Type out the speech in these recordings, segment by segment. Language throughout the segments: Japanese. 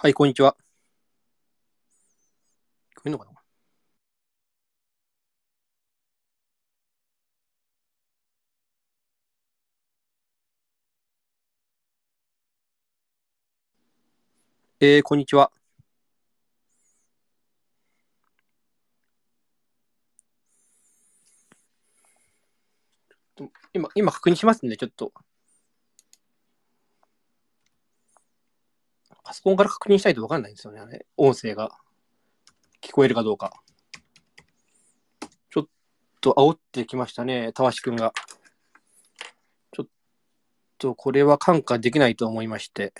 はい、こんにちは。聞こえのかなえー、こんにちは。今、今確認しますん、ね、で、ちょっと。パソコンから確認したいと分かんないんですよね、あれ。音声が。聞こえるかどうか。ちょっと煽ってきましたね、たわしくんが。ちょっとこれは感化できないと思いまして、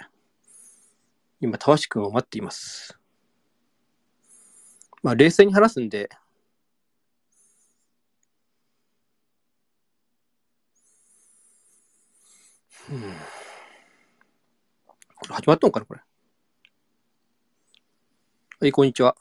今、たわしくんを待っています。まあ、冷静に話すんで、うん。これ始まったのかなこれ。はい、こんにちは。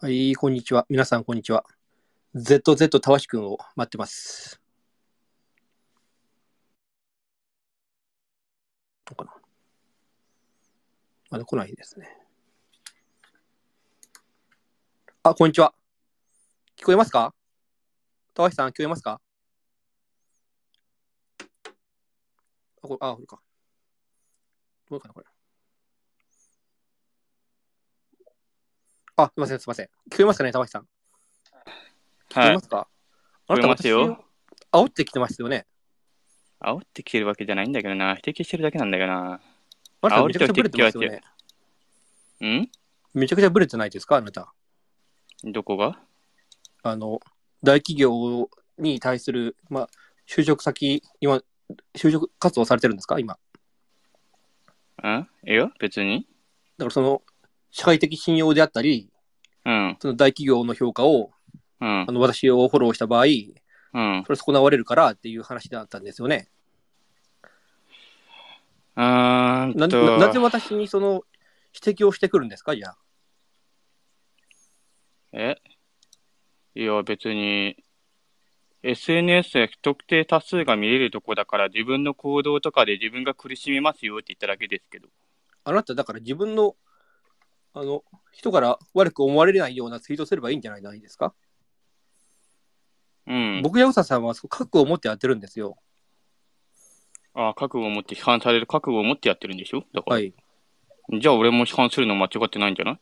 はい、こんにちは。皆さん、こんにちは。ZZ たわしくんを待ってます。どうかなまだ来ないですね。あ、こんにちは。聞こえますか高橋さん、聞こえますかあ、これ、あ、これか。どうかな、これ。あ、すみません、すみません。聞こえますかね、高橋さん。聞こえますか、はい、あなた私を煽ってきてますよね。煽ってきてるわけじゃないんだけどな。指摘してるだけなんだけどな。あなためちゃくちゃブレてますよね。んめちゃくちゃブレてないですかあなた。どこがあの、大企業に対する、まあ、就職先、今、就職活動されてるんですか、今。んいや、別に。だからその、社会的信用であったり、うん、その大企業の評価を、うん、あの私をフォローした場合、うん、それ損なわれるからっていう話だったんですよね。うんななぜ私にその指摘をしてくるんですか、じゃあ。えいや、別に、SNS で不特定多数が見れるとこだから、自分の行動とかで自分が苦しみますよって言っただけですけど。あなた、だから自分の、あの、人から悪く思われないようなツイートすればいいんじゃないですかうん。僕やうささんは覚悟を持ってやってるんですよ。ああ、覚悟を持って批判される覚悟を持ってやってるんでしょだから。はい。じゃあ俺も批判するの間違ってないんじゃない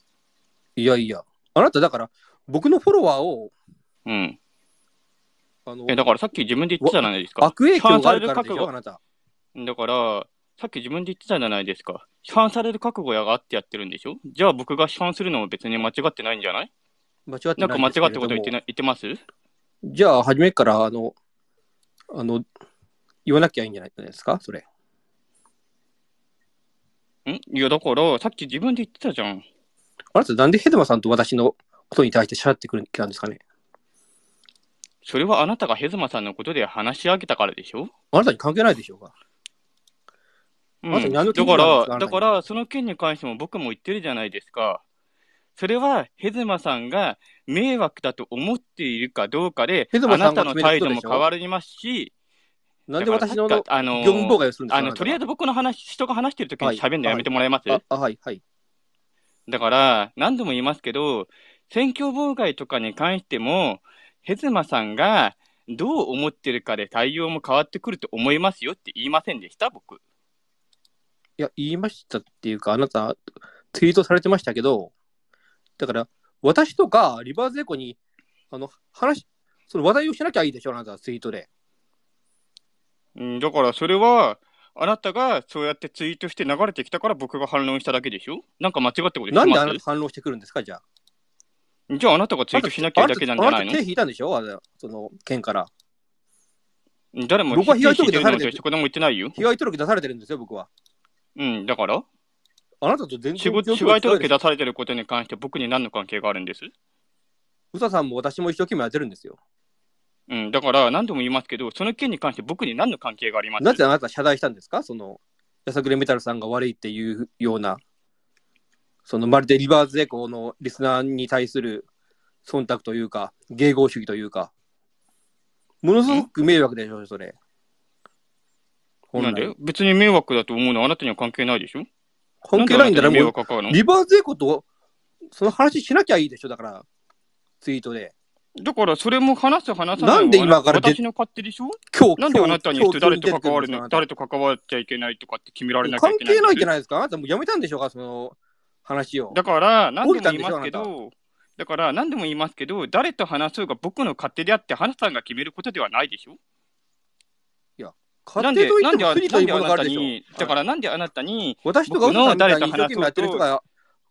いやいや。あなただから僕のフォロワーを、うん。あのえ、だからさっき自分で言ってたじゃないですか。悪影響があるからでしょ、あなた。だから、さっき自分で言ってたじゃないですか。批判される覚悟やがあってやってるんでしょじゃあ僕が批判するのも別に間違ってないんじゃない間違ってななんいか間違ったこと言ってな言ってますじゃあ、初めから、あの、あの、言わなきゃいいんじゃないですか、それ。んいや、だから、さっき自分で言ってたじゃん。あなた、なんでヘドマさんと私のことに対してしゃってくる気なんですかね。それはあなたがヘズマさんのことで話し上げたからでしょあなたに関係ないでしょうか、うん、あなたに何のだから、だから、その件に関しても僕も言ってるじゃないですか。それはヘズマさんが迷惑だと思っているかどうかで、あなたの態度も変わりますし、なんで私のあのあのとりあえず僕の話、人が話してるときに喋るのやめてもらえます、はい、はい、はい。だから、何度も言いますけど、選挙妨害とかに関しても、ヘズマさんがどう思ってるかで対応も変わってくると思いますよって言いませんでした、僕。いや、言いましたっていうか、あなた、ツイートされてましたけど、だから、私とか、リバーズエコに、あの、話、その話題をしなきゃいいでしょ、あなた、ツイートで。うん、だから、それは、あなたがそうやってツイートして流れてきたから僕が反論しただけでしょなんか間違ってことなんであなた反論してくるんですか、じゃあ。じゃああなたがツイートしなきゃいいだけなんじゃないの手引いたんでしょあれ、その県から。誰も僕は被害届出されてる。も言ってないよ。被害届出されてるんですよ、僕は。うん、だからあなたと全然違う。被害届出されてることに関して僕に何の関係があるんですうささんも私も一生懸命やってるんですよ。うん、だから何度も言いますけど、その件に関して僕に何の関係がありますなぜあなた謝罪したんですかその、やさぐれメタルさんが悪いっていうようなそのまるでリバーズエコーのリスナーに対する忖度というか、迎合主義というか、ものすごく迷惑でしょ、それ。なんで別に迷惑だと思うのはあなたには関係ないでしょ関係ないんだらもう、リバーズエコーとその話しなきゃいいでしょ、だから、ツイートで。だから、それも話す話さないなんで今から私の勝手でしょ今日、なんであなたにて誰と関わるの誰と関わっちゃいけないとかって決められなきゃいけない。関係ないじゃないですかあなたもうやめたんでしょうかその、話を。だから、何でも言いますけど、だから、何でも言いますけど、誰と話そうが僕の勝手であって、花さんが決めることではないでしょ勝手となんでなんでいあなたに、だからなんであなたに、私とか僕のみたいにやってる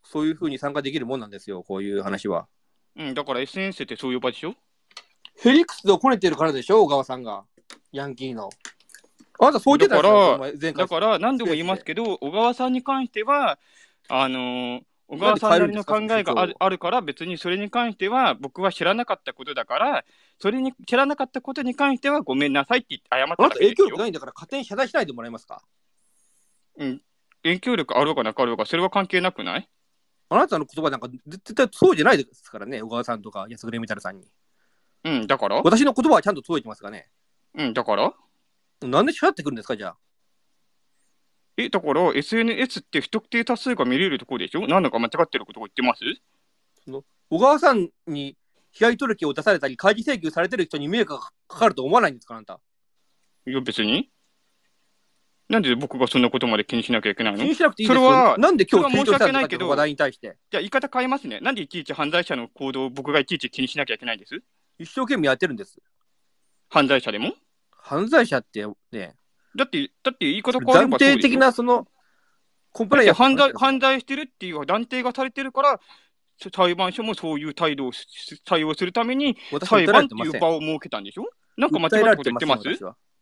そういうふうに参加できるもんなんですよ、こういう話は。うん、だから SNS ってそういう場でしょェリクスをこねてるからでしょ、小川さんが。ヤンキーの。あなたそう言ってただからだ。から何でも言いますけど、小川さんに関しては、あのー、小川さんなりの考えがあるあるから、別にそれに関しては、僕は知らなかったことだから、それに知らなかったことに関しては、ごめんなさいって謝っただ影響力ないんだから、勝手に謝罪しないでもらえますか。うん、影響力あろうかなかろうか、それは関係なくないあなたの言葉なんか絶対そうじゃないですからね、小川さんとか安倉みたらさんに。うん、だから私の言葉はちゃんと届いてますかね。うん、だからなんでしってくるんですか、じゃあ。え、だから SNS って不特定多数が見れるところでしょ何だか間違ってることを言ってますその小川さんに被害届を出されたり、開示請求されてる人に迷惑がかかると思わないんですか、あなた。いや、別に。なんで僕がそんなことまで気にしなきゃいけないの気にしなくていいですよそれは、なんで今日ツイし訳んですか話題に対して。じゃあ、言い方変えますね。なんでいちいち犯罪者の行動を僕がいちいち気にしなきゃいけないんです一生懸命やってるんです。犯罪者でも犯罪者ってね、だって、だって言い方変われば暫定的な、その、コンプライアンス。犯罪、犯罪してるっていう断定がされてるから、裁判所もそういう態度を、対応するために、裁判っていう場を設けたんでしょなんか間違ったこと言ってます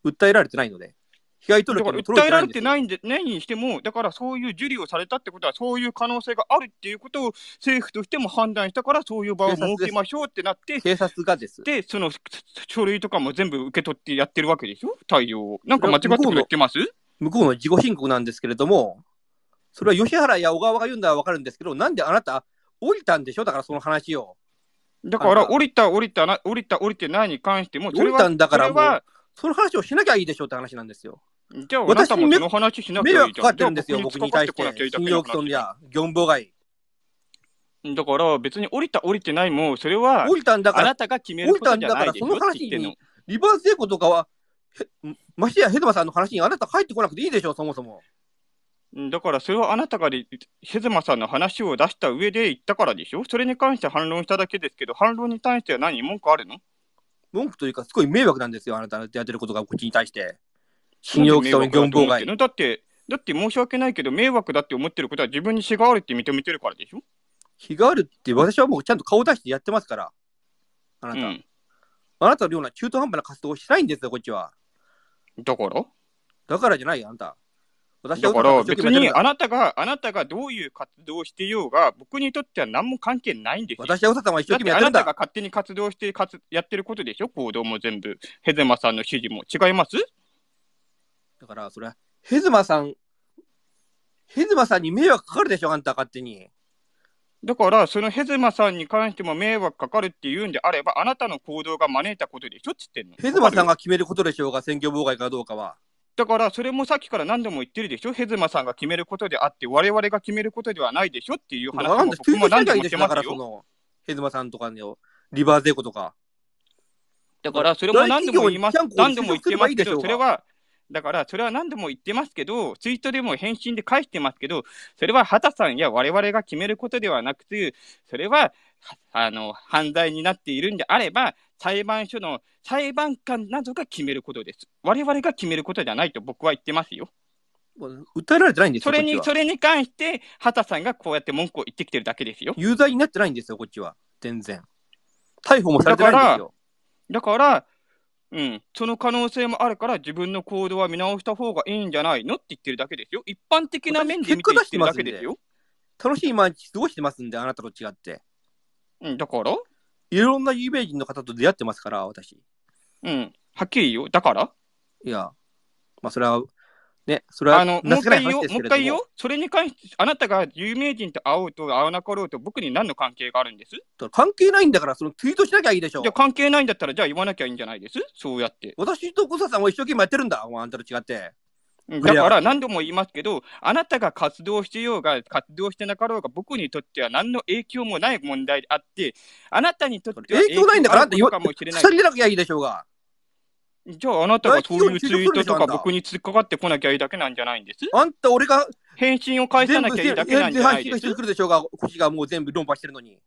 訴えられてないので。被害届訴えられてないんで、ないにしても、だからそういう受理をされたってことは、そういう可能性があるっていうことを政府としても判断したから、そういう場を設けましょうってなって、警察がですで、その書類とかも全部受け取ってやってるわけでしょ、対応なんか間違ったこと言ってます向こうの自己申告なんですけれども、それは吉原や小川が言うんだら分かるんですけど、なんであなた、降りたんでしょ、だからその話を。だから、降りた、降りた、降りた、降りてないに関しても、それは、だからその話をしなきゃいいでしょうって話なんですよ。じゃあ、私その話しなきゃいいじゃん。迷惑かかってるんですよ、僕に対して。信用損業務妨害。だから別に降りた降りてないもん、それは降りたんだからあなたが決めることじゃないでしょ降りたんだからその話にリバースエコとかはましてやヘズマさんの話にあなた入ってこなくていいでしょそもそもだからそれはあなたがヘズマさんの話を出した上で言ったからでしょそれに関して反論しただけですけど反論に対しては何文句あるの文句というか、すごい迷惑なんですよ、あなたのやってることが、こっちに対して。信用基礎の業務妨害。だって、だって申し訳ないけど、迷惑だって思ってることは自分に日があるって認めてるからでしょ日があるって、私はもうちゃんと顔出してやってますから、あなた。うん、あなたのような中途半端な活動をしないんですよ、こっちは。だからだからじゃないよ、あんた。私だから別にあなたが、あなたがどういう活動をしていようが、僕にとっては何も関係ないんですよ。私はお佐さんは一生懸命やってんだ。だあなたが勝手に活動してつやってることでしょ、行動も全部。ヘズマさんの指示も違いますだから、それは、ヘズマさん、ヘズマさんに迷惑かかるでしょ、あんた勝手に。だから、そのヘズマさんに関しても迷惑かかるっていうんであれば、あなたの行動が招いたことでしょっ言ってんの。ヘズマさんが決めることでしょうが、選挙妨害かどうかは。だから、それもさっきから何度も言ってるでしょ、ヘズマさんが決めることであって、我々が決めることではないでしょっていう話も僕も何度もってますよ。ヘズマさんとかのリバーゼコとか。だから、それも何度も言います、何度も言ってますけど、それは、だから、それは何度も言ってますけど、ツイートでも返信で返してますけど、それは畑さんや我々が決めることではなくて、それはあの犯罪になっているんであれば、裁判所の裁判官などが決めることです。我々が決めることじゃないと僕は言ってますよ。訴えられてないんですそれにそれに関して、畑さんがこうやって文句を言ってきてるだけですよ。有罪になってないんですよ、こっちは。全然。逮捕もされてないんですよ。だから、うん、その可能性もあるから、自分の行動は見直した方がいいんじゃないのって言ってるだけですよ。一般的な面で見てるだけですよ。楽しい毎日過ごしてますんで、あなたと違って。うん、だからいろんな有名人の方と出会ってますから、私。うん。はっきり言うよ。だからいや、まあ、それは、ね、それは、あの、もう一回よ、言う、もう一回言うそれに関して、あなたが有名人と会おうと会わなかろうと僕に何の関係があるんです関係ないんだから、そのツイートしなきゃいいでしょじゃあ。関係ないんだったら、じゃあ言わなきゃいいんじゃないですそうやって。私と小沢さんは一生懸命やってるんだ、あんたと違って。だから何度も言いますけど、あなたが活動してようが、活動してなかろうが、僕にとっては何の影響もない問題であって、あなたにとっては影響ないんだからって言われなきゃいいでしょうが。じゃああなたがそういうツイートとか僕に突っかかってこなきゃいいだけなんじゃないんですあんた俺が返信を返さなきゃいいだけなんじゃないです全部るでしょうが、こがもう全部論破してるのに。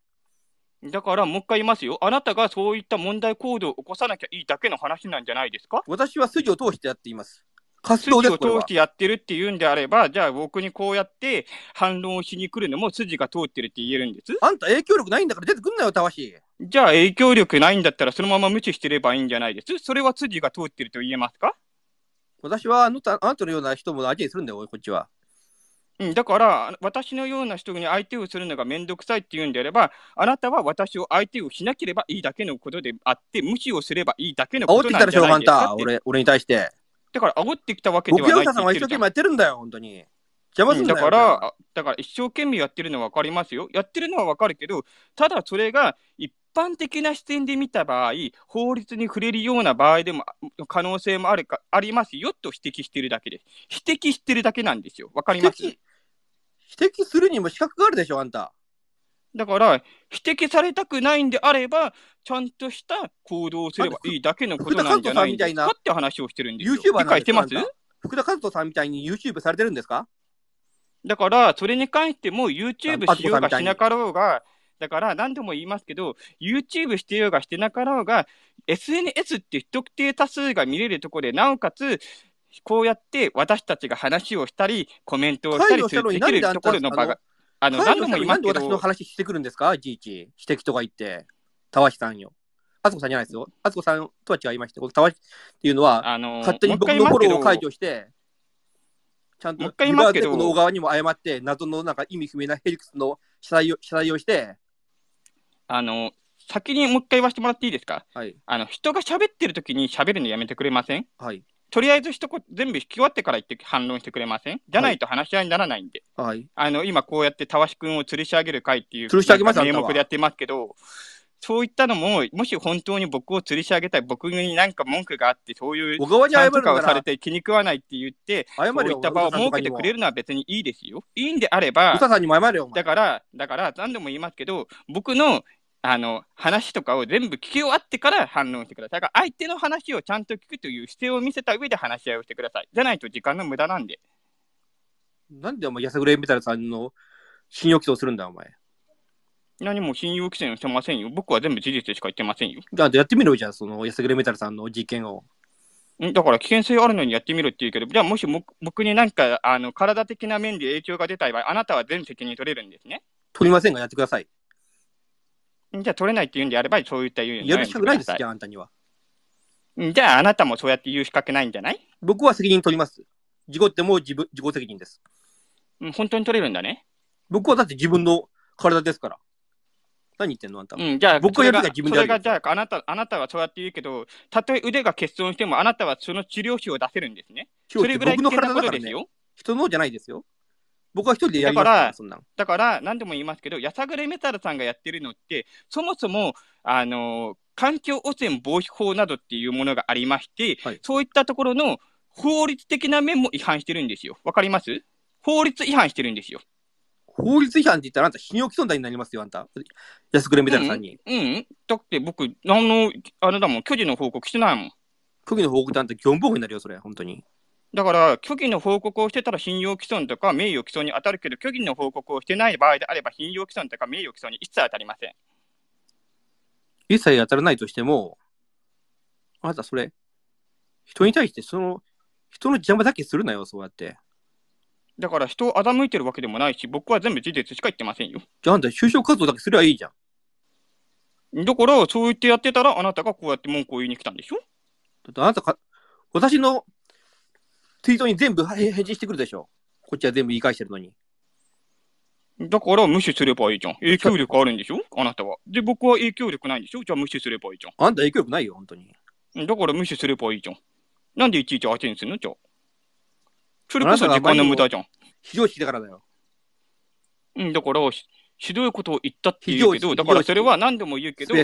だからもう一回言いますよ。あなたがそういった問題行動を起こさなきゃいいだけの話なんじゃないですか私は筋を通してやっています。活筋を通してやってるっていうんであれば、じゃあ僕にこうやって反論をしに来るのも筋が通ってるって言えるんです。あんた影響力ないんだから出てくんなよ、たわし。じゃあ影響力ないんだったらそのまま無視してればいいんじゃないですそれは筋が通ってると言えますか私はあなたあたのような人も相手にするんだよ、こっちは。うん、だから、私のような人に相手をするのが面倒くさいっていうんであれば、あなたは私を相手をしなければいいだけのことであって、無視をすればいいだけのことなんじゃないですかってきたでしょ、あんた、俺に対して。だから煽ってきたわけではないさんは一生懸命やってるんだよ、本当に。邪魔すんだよ、だから、だから一生懸命やってるのは分かりますよ。やってるのは分かるけど、ただそれが一般的な視点で見た場合、法律に触れるような場合でも、可能性もあるか、ありますよと指摘してるだけです。指摘してるだけなんですよ。分かります指摘指摘するにも資格があるでしょ、あんた。だから、指摘されたくないんであれば、ちゃんとした行動をすればいいだけのことなんじゃないですかって話をしてるんですよ。理解してます福田和人さんみたいに YouTube されてるんですかだから、それに関しても YouTube しようがしなかろうが、だから何度も言いますけど、YouTube してようがしてなかろうが、SNS って不特定多数が見れるところで、なおかつ、こうやって私たちが話をしたり、コメントをしたりするできるところの場が。あの、何度も今な私の話してくるんですかいちいち。指摘とか言って。たわしさんよ。あつこさんじゃないですよ。あつこさんとは違いまして、このたわしっていうのは、あのー、勝手に僕のフォローを解除して、ちゃんと、もう一回言いますけど、この小川にも謝って、謎のなんか意味不明なヘリクスの謝罪を謝罪をして、あの、先にもう一回言わせてもらっていいですかはい。あの、人が喋ってる時に喋るのやめてくれませんはい。とりあえず一言全部引き終わってから言って反論してくれませんじゃないと話し合いにならないんで。はい。あの、今こうやってたわし君を吊るし上げる会っていう。吊し上げます名目でやってますけど、そういったのも、もし本当に僕を吊り上げたい、僕に何か文句があって、そういう批とかをされて気に食わないって言って、そういった場を設けてくれるのは別にいいですよ。いいんであれば、だから、だから何度も言いますけど、僕のあの話とかを全部聞き終わってから反論してください。だから相手の話をちゃんと聞くという姿勢を見せた上で話し合いをしてください。じゃないと時間の無駄なんで。なんでお前、やさぐれみたいさんの信用規制をするんだ、お前。何も信用規制をしてませんよ。僕は全部事実でしか言ってませんよ。だってやってみろじゃん、そのやさぐれメタルさんの実験を。んだから危険性あるのにやってみろって言うけど、じゃあもしも僕に何かあの体的な面で影響が出た場合、あなたは全責任取れるんですね。取りませんが、やってください。じゃあ取れないって言うんであれば、そういった言うやる資格ないですじゃあ、あんたには。じゃあ、あなたもそうやって言う資格ないんじゃない僕は責任取ります。事故ってもう自分自己責任です。本当に取れるんだね。僕はだって自分の体ですから。何言ってんのあんた。うん、じゃあ、僕よりが自分である。それが、じゃあ、あなた、あなたはそうやって言うけど、たとえ腕が欠損しても、あなたはその治療費を出せるんですね。それぐらいの体だから、ね、人のじゃないですよ。僕は一人でやりますだからそんなんだから何度も言いますけどやさぐれメタルさんがやってるのってそもそもあの環境汚染防止法などっていうものがありまして、はい、そういったところの法律的な面も違反してるんですよ。わかります法律違反してるんですよ。法律違反って言ったら、あんた、泌尿器損害になりますよ、あんた。安くれみたいなさんに。うん、うん、だって僕、んの、あれだもん、偽の報告してないもん。虚偽の報告ってあんた、業務妨害になるよ、それ、本当に。だから、虚偽の報告をしてたら信用毀損とか名誉毀損に当たるけど、虚偽の報告をしてない場合であれば、信用毀損とか名誉毀損に一切当たりません。一切当たらないとしても、あなたそれ、人に対してその、人の邪魔だけするなよ、そうやって。だから人を欺いてるわけでもないし、僕は全部事実しか言ってませんよ。じゃああんた就職活動だけすりゃいいじゃん。だから、そう言ってやってたら、あなたがこうやって文句を言いに来たんでしょだってあなたか、私のツイートに全部返事してくるでしょ。こっちは全部言い返してるのに。だから無視すればいいじゃん。影響力あるんでしょあなたは。で、僕は影響力ないんでしょじゃあ無視すればいいじゃん。あんた影響力ないよ、本当に。だから無視すればいいじゃん。なんでいちいち相手にするのじゃあ。それこそ時間の無駄じゃん。非常識だからだよ。うん、だからひ、どいことを言ったって言うけど、だからそれは何度も言うけど、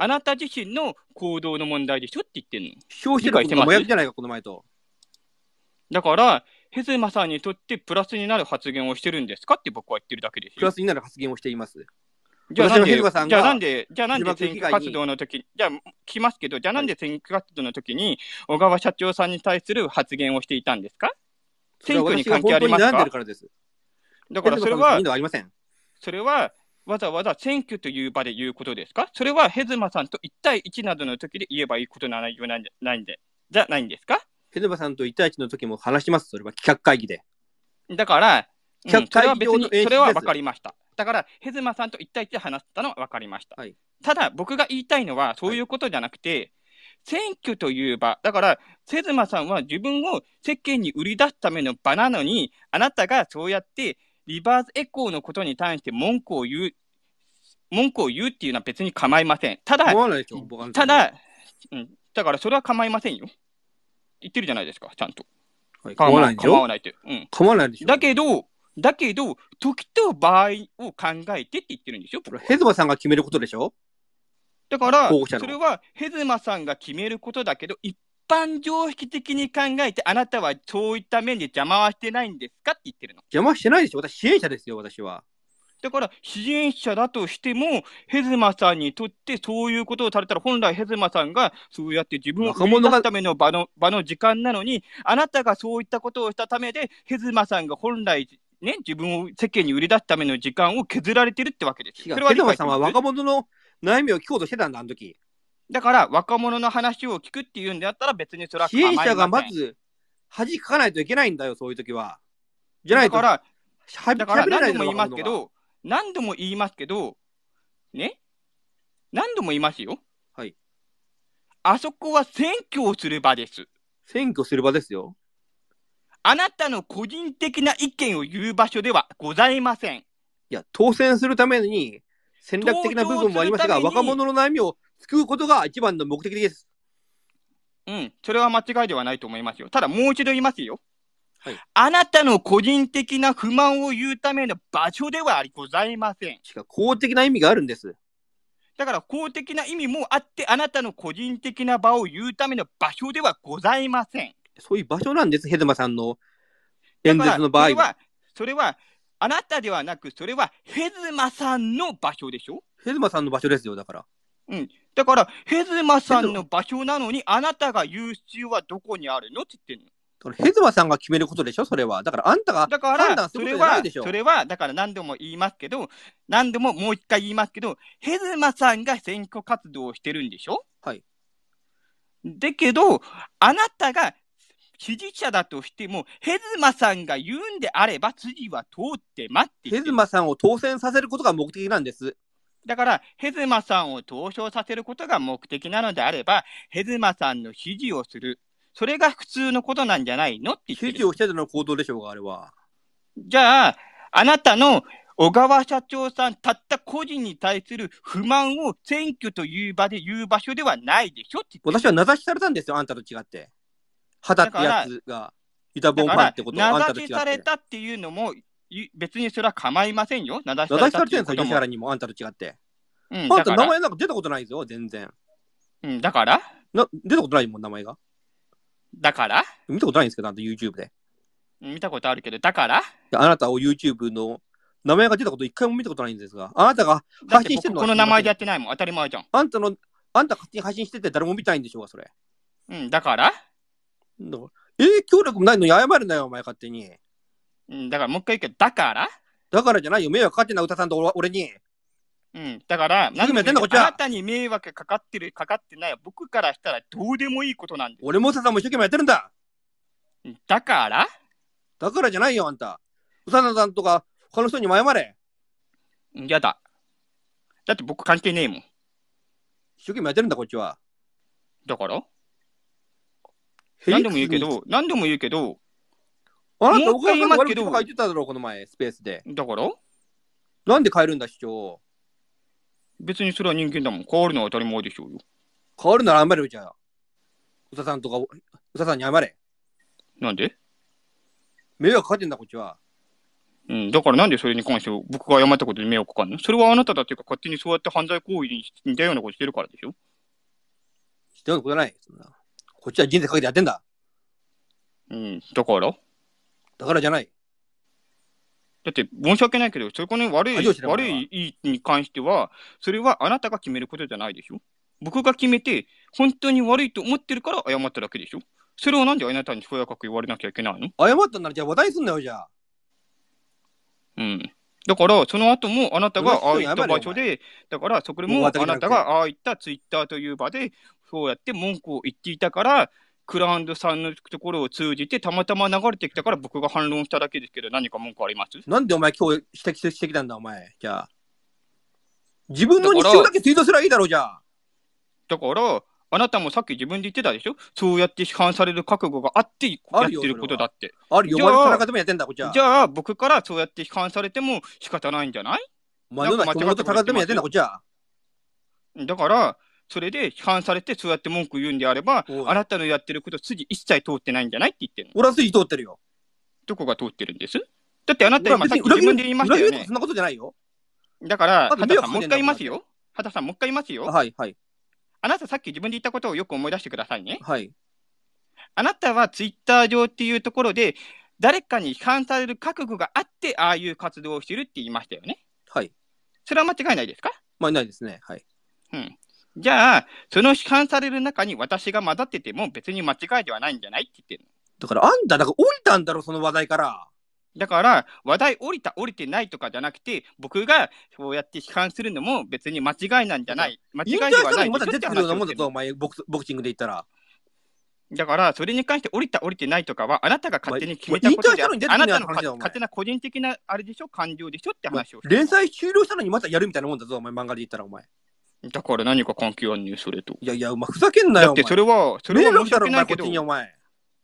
あなた自身の行動の問題でしょって言ってんの。消費者の麻薬じゃないか、この前と。だから、ヘズマさんにとってプラスになる発言をしてるんですかって僕は言ってるだけですプラスになる発言をしています。じゃあなんで、じゃあなんで、じゃあなんで選挙活動の時じゃあ聞きますけど、じゃあなんで選挙活動の時に、小川社長さんに対する発言をしていたんですか選挙に関係ありますかだからそれは、それは、わざわざ選挙という場で言うことですかそれはヘズマさんと1対1などの時で言えばいいことなないじゃないんで、じゃないんですかヘルバさんと一対一の時も話します、それは企画会議で。だから、企画会議それは上の演出ですそれは分かりました。だから、ヘズマさんと一対一で話したのは分かりました。はいただ、僕が言いたいのは、そういうことじゃなくて、選挙という場、だから、ヘズマさんは自分を世間に売り出すための場なのに、あなたがそうやって、リバースエコーのことに対して文句を言う、文句を言うっていうのは別に構いません。ただた、だ、うん、だからそれは構いませんよ。言ってるじゃないですか、ちゃんと。構わないでしょ構わないって。うん。構わないでしょだけど、だけど、時と場合を考えてって言ってるんですよ。ヘズマさんが決めることでしょだから、それはヘズマさんが決めることだけど、一般常識的に考えて、あなたはそういった面で邪魔はしてないんですかって言ってるの。邪魔してないでしょ私、支援者ですよ、私は。だから支援者だとしても、ヘズマさんにとってそういうことをされたら、本来ヘズマさんがそうやって自分を生み出すための場の場の時間なのに、あなたがそういったことをしたためで、ヘズマさんが本来、ね、自分を世間に売り出すための時間を削られてるってわけです。それはヘズマさんは若者の悩みを聞こうとしてたんだ、あの時だから若者の話を聞くっていうんであったら別にそれは支援者がまず恥かかないといけないんだよ、そういう時は。じゃないと。だから、だから何度も言いますけど、何度も言いますけど、ね何度も言いますよ。はい。あそこは選挙をする場です。選挙する場ですよ。あなたの個人的な意見を言う場所ではございません。いや、当選するために戦略的な部分もありますが、す若者の悩みを救うことが一番の目的です。うん、それは間違いではないと思いますよ。ただもう一度言いますよ。はい、あなたの個人的な不満を言うための場所ではありございません。しか公的な意味があるんです。だから公的な意味もあって、あなたの個人的な場を言うための場所ではございません。そういう場所なんです、ヘズマさんの演説の場合は。それは、それはあなたではなく、それはヘズマさんの場所でしょヘズマさんの場所ですよ、だから。うん。だから、ヘズマさんの場所なのに、あなたが言う必要はどこにあるのって言ってんの。ヘズマさんが決めることでしょ、それは。だからあんたが判断することじゃないでしょ。それは、れはだから何度も言いますけど、何度ももう一回言いますけど、ヘズマさんが選挙活動をしてるんでしょはい。だけど、あなたが支持者だとしても、ヘズマさんが言うんであれば、次は通って待ってヘズマさんを当選させることが目的なんです。だから、ヘズマさんを投票させることが目的なのであれば、ヘズマさんの支持をする。それが普通のことなんじゃないのって言ってる。指示をしての行動でしょうが、あれは。じゃあ、あなたの小川社長さん、たった個人に対する不満を選挙という場で言う場所ではないでしょって私は名指しされたんですよ、あんたと違って。肌ってやつが、ユタボンパンってこと名指しされたっていうのも、別にそれは構いませんよ。名指しされたってんですよ、吉原にも、あんたと違って。うん、あんた名前なんか出たことないですよ、全然。うん、だからな出たことないもん、名前が。だから見たことないんですけど、あんた YouTube で。見たことあるけど、だからあなたを YouTube の名前が出たこと一回も見たことないんですが、あなたが発信してるのはこの名前でやってないもん、当たり前じゃん。あんたの、あんた勝手に発信してて誰も見たいんでしょうが、それ。うん、だから影響力もないのに謝るなよ、お前勝手に。うん、だからもう一回言うけど、だからだからじゃないよ、迷惑かかってな歌さんと俺に。うん、だから、なんであなたに迷惑かかってる、かかってない、僕からしたらどうでもいいことなんです。俺もささんも一生懸命やってるんだだからだからじゃないよ、あんた。うさなさんとか、他の人にも謝れ。嫌だ。だって僕関係ねえもん。一生懸命やってるんだ、こっちは。だから何でも言うけど、何でも言うけど、あなたお母さんの悪口とか言ってただろう、この前、スペースで。だからなんで変えるんだ、市長。別にそれは人間だもん。変わるのは当たり前でしょうよ。変わるなら謝れよ、じゃあ。宇佐さんとか、うささんに謝れ。なんで迷惑かかってんだ、こっちは。うん、だからなんでそれに関して僕が謝ったことに迷惑かかんのそれはあなただっていうか勝手にそうやって犯罪行為に似たようなことしてるからでしょしてることない。そんなこっちは人生かけてやってんだ。うん、だからだからじゃない。だって、申し訳ないけど、そこに悪い、悪いに関しては、それはあなたが決めることじゃないでしょ僕が決めて、本当に悪いと思ってるから謝っただけでしょそれをなんであなたにそうやかく言われなきゃいけないの謝ったならじゃあ話題すんなよ、じゃあ。うん。だから、その後もあなたがああいった場所で、だから、そこでもあなたがああいったツイッターという場で、そうやって文句を言っていたから、クランドさんのところを通じて、たまたま流れてきたから僕が反論しただけですけど、何か文句ありますなんでお前今日指摘してきたんだ、お前。じゃあ。自分の日常だけツイートすりいいだろう、じゃあ。だから、あなたもさっき自分で言ってたでしょそうやって批判される覚悟があってやってることだって。あるよ、じゃあ。じゃあ、僕からそうやって批判されても仕方ないんじゃないお前のだ、間違った高でやってんだ、こっちは。だから、それで批判されて、そうやって文句言うんであれば、あなたのやってること、筋一切通ってないんじゃないって言ってるの。俺は筋通ってるよ。どこが通ってるんですだってあなた今さっき自分で言いましたよね。そんなことじゃないよ。だから、畑さんもう一回言いますよ。畑さんもう一回言いますよ。はいはい。あなたさっき自分で言ったことをよく思い出してくださいね。はい。あなたはツイッター上っていうところで、誰かに批判される覚悟があって、ああいう活動をしてるって言いましたよね。はい。それは間違いないですかまあ、いないですね。はい。うん。じゃあ、その批判される中に私が混ざってても別に間違いではないんじゃないって言ってるの。だからあんた、だから降りたんだろ、その話題から。だから、話題降りた、降りてないとかじゃなくて、僕がそうやって批判するのも別に間違いなんじゃない。間違いでしはたなのいにまた出てくるようなもんだぞ、お前、ボクボクシングで言ったら。だから、それに関して降りた、降りてないとかは、あなたが勝手に決めたことであて、したのにあなたの話だ勝手な個人的なあれでしょ、感情でしょって話を連載終了したのにまたやるみたいなもんだぞ、お前、漫画で言ったら、お前。だから何か関係あんねそれと。いやいや、お前ふざけんなよ。だってそれは、それは申し訳ないけど。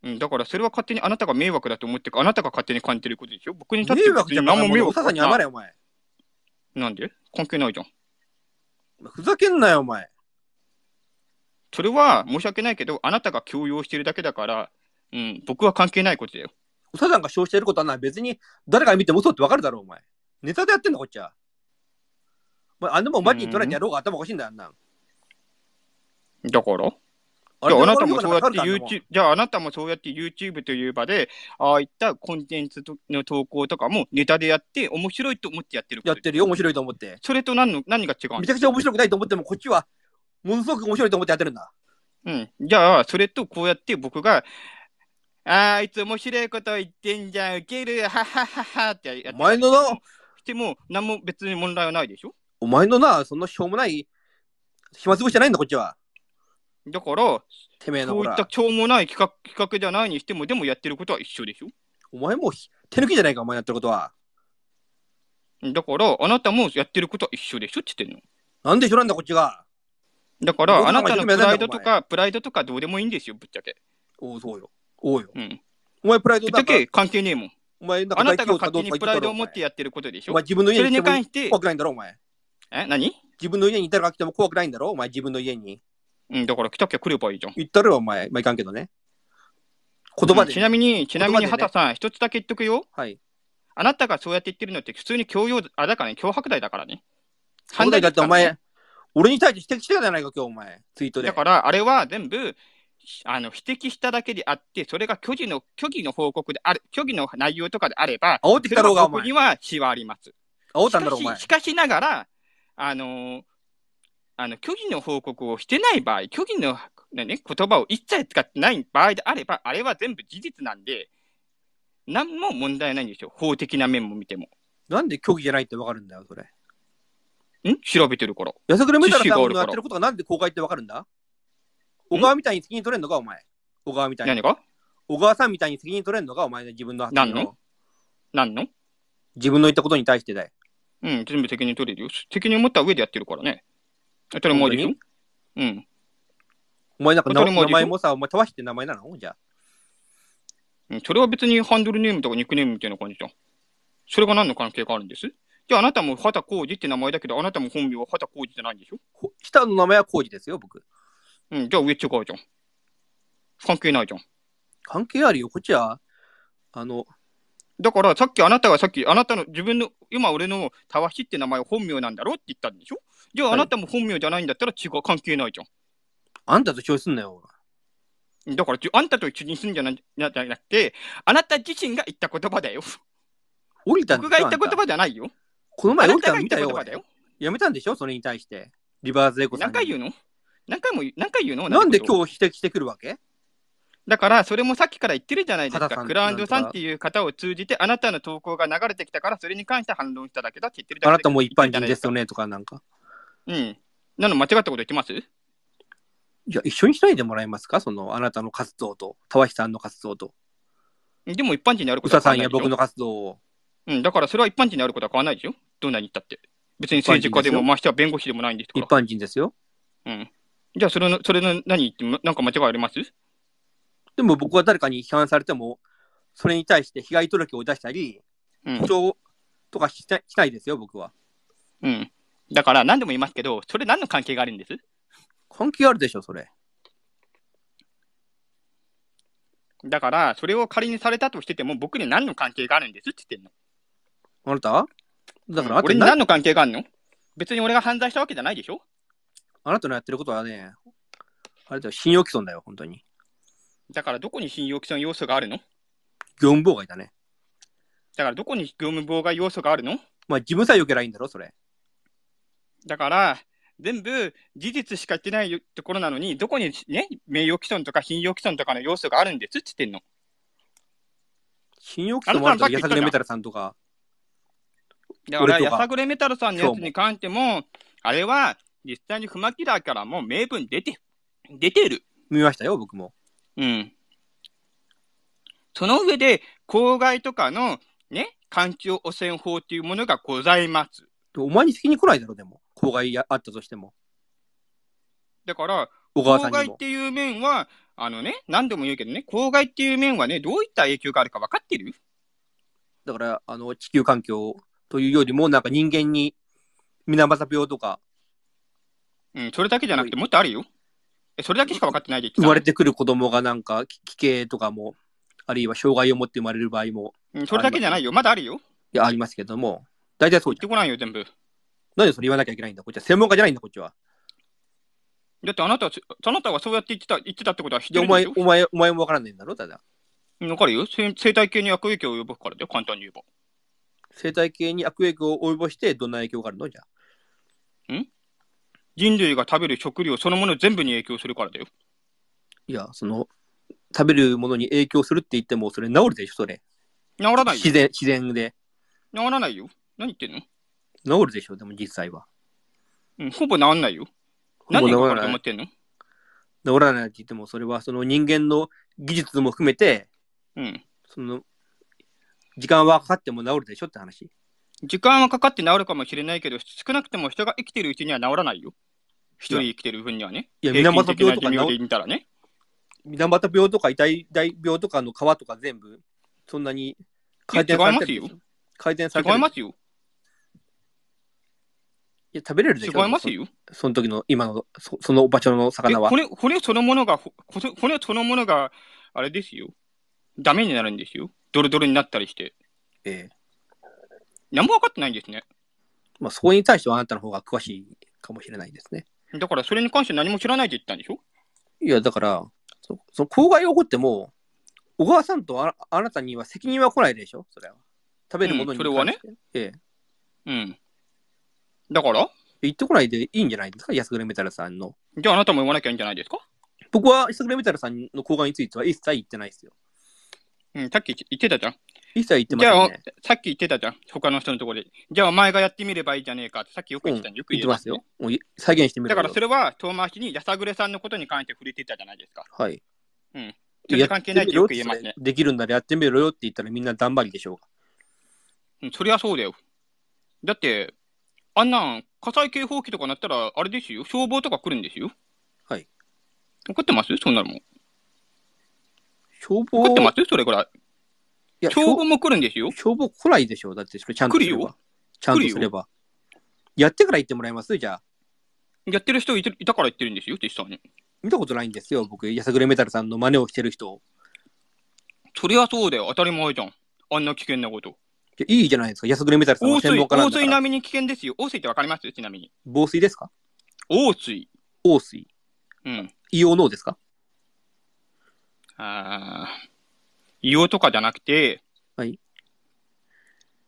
うん、だからそれは勝手にあなたが迷惑だと思ってあなたが勝手に感じてることでしょ僕に立って別に何も迷惑さに謝れお前。なんで関係ないじゃん。ふざけんなよ、お前。それは申し訳ないけど、あなたが強要してるだけだから、うん、僕は関係ないことだよ。おささんが主張してることはな、別に誰が見ても嘘ってわかるだろう、お前。ネタでやってんの、こっちは。まあ、あんもマジに取られてやろうが頭おかしいんだよ、あんなん。だからじゃああなたもそうやって YouTube、じゃああなたもそうやって YouTube という場で、ああいったコンテンツの投稿とかもネタでやって面白いと思ってやってるやってるよ、面白いと思って。それと何の何が違うめちゃくちゃ面白くないと思っても、こっちはものすごく面白いと思ってやってるんだ。うん。じゃあ、それとこうやって僕が、ああいつ面白いこと言ってんじゃん、ウケる、ははははってやってお前のしても、何も別に問題はないでしょお前のな、そんなしょうもない暇つぶしじゃないんだ、こっちは。だから、てめえのそういったしょうもない企画企画じゃないにしても、でもやってることは一緒でしょ。お前も手抜きじゃないか、お前やってることは。だから、あなたもやってることは一緒でしょって言ってんの。なんで一緒なんだ、こっちが。だかどら、あなたのプライドとか、プライドとかどうでもいいんですよ、ぶっちゃけ。おう、そうよ。おうよ。うん。お前プライドぶっちゃかけ関係ねえもん。お前なんかあなたが勝手にプライドを持ってやってることでしおょ前。自分のそ家れに関して、怖くないんだろ、お前。え何自分の家にいたら来ても怖くないんだろお前自分の家に。うん、だから来たきゃ来ればいいじゃん。言ったろお前。まあ、いかんけどね。言葉で、うんちなみに、ちなみに、はたね畑さん、一つだけ言っとくよ。はい。あなたがそうやって言ってるのって、普通に強要、あ、だからね、脅迫罪だからね。犯罪だってお前、俺に対して指摘してたじゃないか、今日お前。ツイートで。だから、あれは全部、あの、指摘しただけであって、それが虚偽の、虚偽の報告である、虚偽の内容とかであれば、おってきたろうが、お前にははあります。ったんだろ、お前。しかしながら、あの、あの虚偽の報告をしてない場合、虚偽の、ね、言葉を一切使ってない場合であれば、あれは全部事実なんで、何も問題ないんですよ、法的な面も見ても。なんで虚偽じゃないってわかるんだよ、それ。ん調べてるから。やさぐれ見さ、やってることがなんで公開ってわかるんだ小川みたいに責任取れんのか、お前。小川みたいに。何が小川さんみたいに責任取れんのか、お前、自分の発言を。何の何の自分の言ったことに対してだよ。うん、全部責任取れるよ。責任を持った上でやってるからね。当たり前でしょうん。お前なんか名前もさ、お前、たわしって名前なのじゃうん、それは別にハンドルネームとかニックネームみたいな感じじゃん。それが何の関係があるんですじゃああなたも畑浩二って名前だけど、あなたも本名は畑浩二じゃないんでしょ下の名前は浩二ですよ、僕。うん、じゃあ上違うじゃん。関係ないじゃん。関係あるよ、こっちは、あの、だからさっきあなたがさっきあなたの自分の今俺のたわしって名前は本名なんだろうって言ったんでしょじゃああなたも本名じゃないんだったら違う関係ないじゃん。あんたと共有すんなよ。だからあんたと一緒にするんじゃなじゃなくてあなた自身が言った言葉だよ。降りた僕が言った言葉じゃないよ。この前降りたの見たよ。やめたんでしょそれに対して。リバーズエコさん。何回言うの何回も何回言うのなんで今日否定してくるわけだから、それもさっきから言ってるじゃないですか。クラウンドさんっていう方を通じて、あなたの投稿が流れてきたから、それに関して反論しただけだって言ってるだけあなたも一般人ですよねとか、なんか。うん。なの間違ったこと言ってますいや、一緒にしないでもらえますかその、あなたの活動と、たわしさんの活動と。でも一般人にあることは変わらないでしょ。さんや僕の活動を。うん、だからそれは一般人にあることは変わらないでしょ。どんなに言ったって。別に政治家でも、ましては弁護士でもないんですから。一般人ですよ。うん。じゃあ、それの、それの何言って、なんか間違いありますでも僕は誰かに批判されても、それに対して被害届を出したり、補償主とかしないですよ、僕は。うん。だから何でも言いますけど、それ何の関係があるんです関係あるでしょ、それ。だから、それを仮にされたとしてても、僕に何の関係があるんですって言ってんの。あなただから、うん、俺に何の関係があるの別に俺が犯罪したわけじゃないでしょあなたのやってることはね、あれだよ、信用毀損だよ、本当に。だからどこに信用基の要素があるの業務妨害だね。だからどこに業務妨害要素があるのまあ、自分さえよけりゃいいんだろ、それ。だから、全部事実しか言ってないところなのに、どこにね、名誉毀損とか信用毀損とかの要素があるんですって言ってんの。信用毀損もあると、やさぐれメタルさんとか。だから、やさぐれメタルさんのやつに関しても、あれは実際にフマキからもう名分出て、出てる。見ましたよ、僕も。うん。その上で、公害とかの、ね、環境汚染法っていうものがございます。お前に責任来ないだろ、でも。公害あったとしても。だから、公害っていう面は、あのね、何度も言うけどね、公害っていう面はね、どういった影響があるか分かってるだから、あの、地球環境というよりも、なんか人間に水俣病とか。うん、それだけじゃなくて、もっとあるよ。え、それだけしか分かってないで生まれてくる子供がなんか、危険とかも、あるいは障害を持って生まれる場合も。うん、それだけじゃないよ。まだあるよ。いや、ありますけども、大体そう言ってこないよ、全部。なんでそれ言わなきゃいけないんだ、こっちは。専門家じゃないんだ、こっちは。だってあなたは、あなたはそうやって言ってた言ってたってことは知ってるお前、お前、お前も分からないんだろ、ただ。分かるよ生。生態系に悪影響を及ぼすからだよ、簡単に言えば。生態系に悪影響を及ぼして、どんな影響があるのじゃ。ん人類が食べる食料そのもの全部に影響するからだよ。いや、その、食べるものに影響するって言っても、それ治るでしょ、それ。治らないよ。自然、自然で。治らないよ。何言ってんの治るでしょ、でも実際は。うん、ほぼ治らないよ。何が治らないってんの治らないって言っても、それはその人間の技術も含めて、うん。その、時間はかかっても治るでしょって話。時間はかかって治るかもしれないけど、少なくても人が生きてるうちには治らないよ。一人生きてる分にはね。いや、水俣病とか治で見たらね。水俣病とか、大大病とかの皮とか全部、そんなに改善されてる。ますよ。改善されてる。違いますよ。いや、食べれるでしょ。違いますよ。その時の、今の、そそのゃんの魚は。こ骨そのものが、骨そのものが、あれですよ。ダメになるんですよ。ドロドロになったりして。ええ。何も分かってないんですね。まあ、そこに対してはあなたの方が詳しいかもしれないですね。だからそれに関して何も知らないと言ったんでしょいや、だから、そその公害が起こっても、小川さんとああなたには責任は来ないでしょ、それは。食べるものに、うんそれはね。ええ。うん。だから言ってこないでいいんじゃないですか、安倉メタルさんの。じゃああなたも言わなきゃいいんじゃないですか僕は安倉メタルさんの公害については一切言ってないですよ。うん、さっき言ってたじゃん。一切言ってまじせんゃあさっき言ってたじゃん、他の人のところで。じゃあ、お前がやってみればいいじゃねえかって、さっきよく言ってたん、ゃよく言言ってたますよ。。もうい再現してみるだから、それは遠回しに、やさぐれさんのことに関して触れてたじゃないですか。はい。うん。ちょっと関係ないってよく言えますねっ。っできるんならやってみろよって言ったらみんな頑張りでしょうが。うん、そりゃそうだよ。だって、あんなん、火災警報器とかなったら、あれですよ、消防とか来るんですよ。はい。怒ってますそんなのも。消防怒ってますそれぐらい。や、標も来るんですよ。標語来ないでしょ。だってそれちゃんとすれ来るよ。ちゃんとすれば。やってから行ってもらえますじゃあ。やってる人いたから行ってるんですよ、実際に。見たことないんですよ。僕、やさぐれメタルさんの真似をしてる人。そりゃそうだよ、当たり前じゃん。あんな危険なこと。いいいじゃないですか。やさぐれメタルさんの専門家なんだから。並みに危険ですよ。防水ってわかりますちなみに。防水ですか防水。防水。うん。硫黄のですかあー。硫黄とかじゃなくて、はい。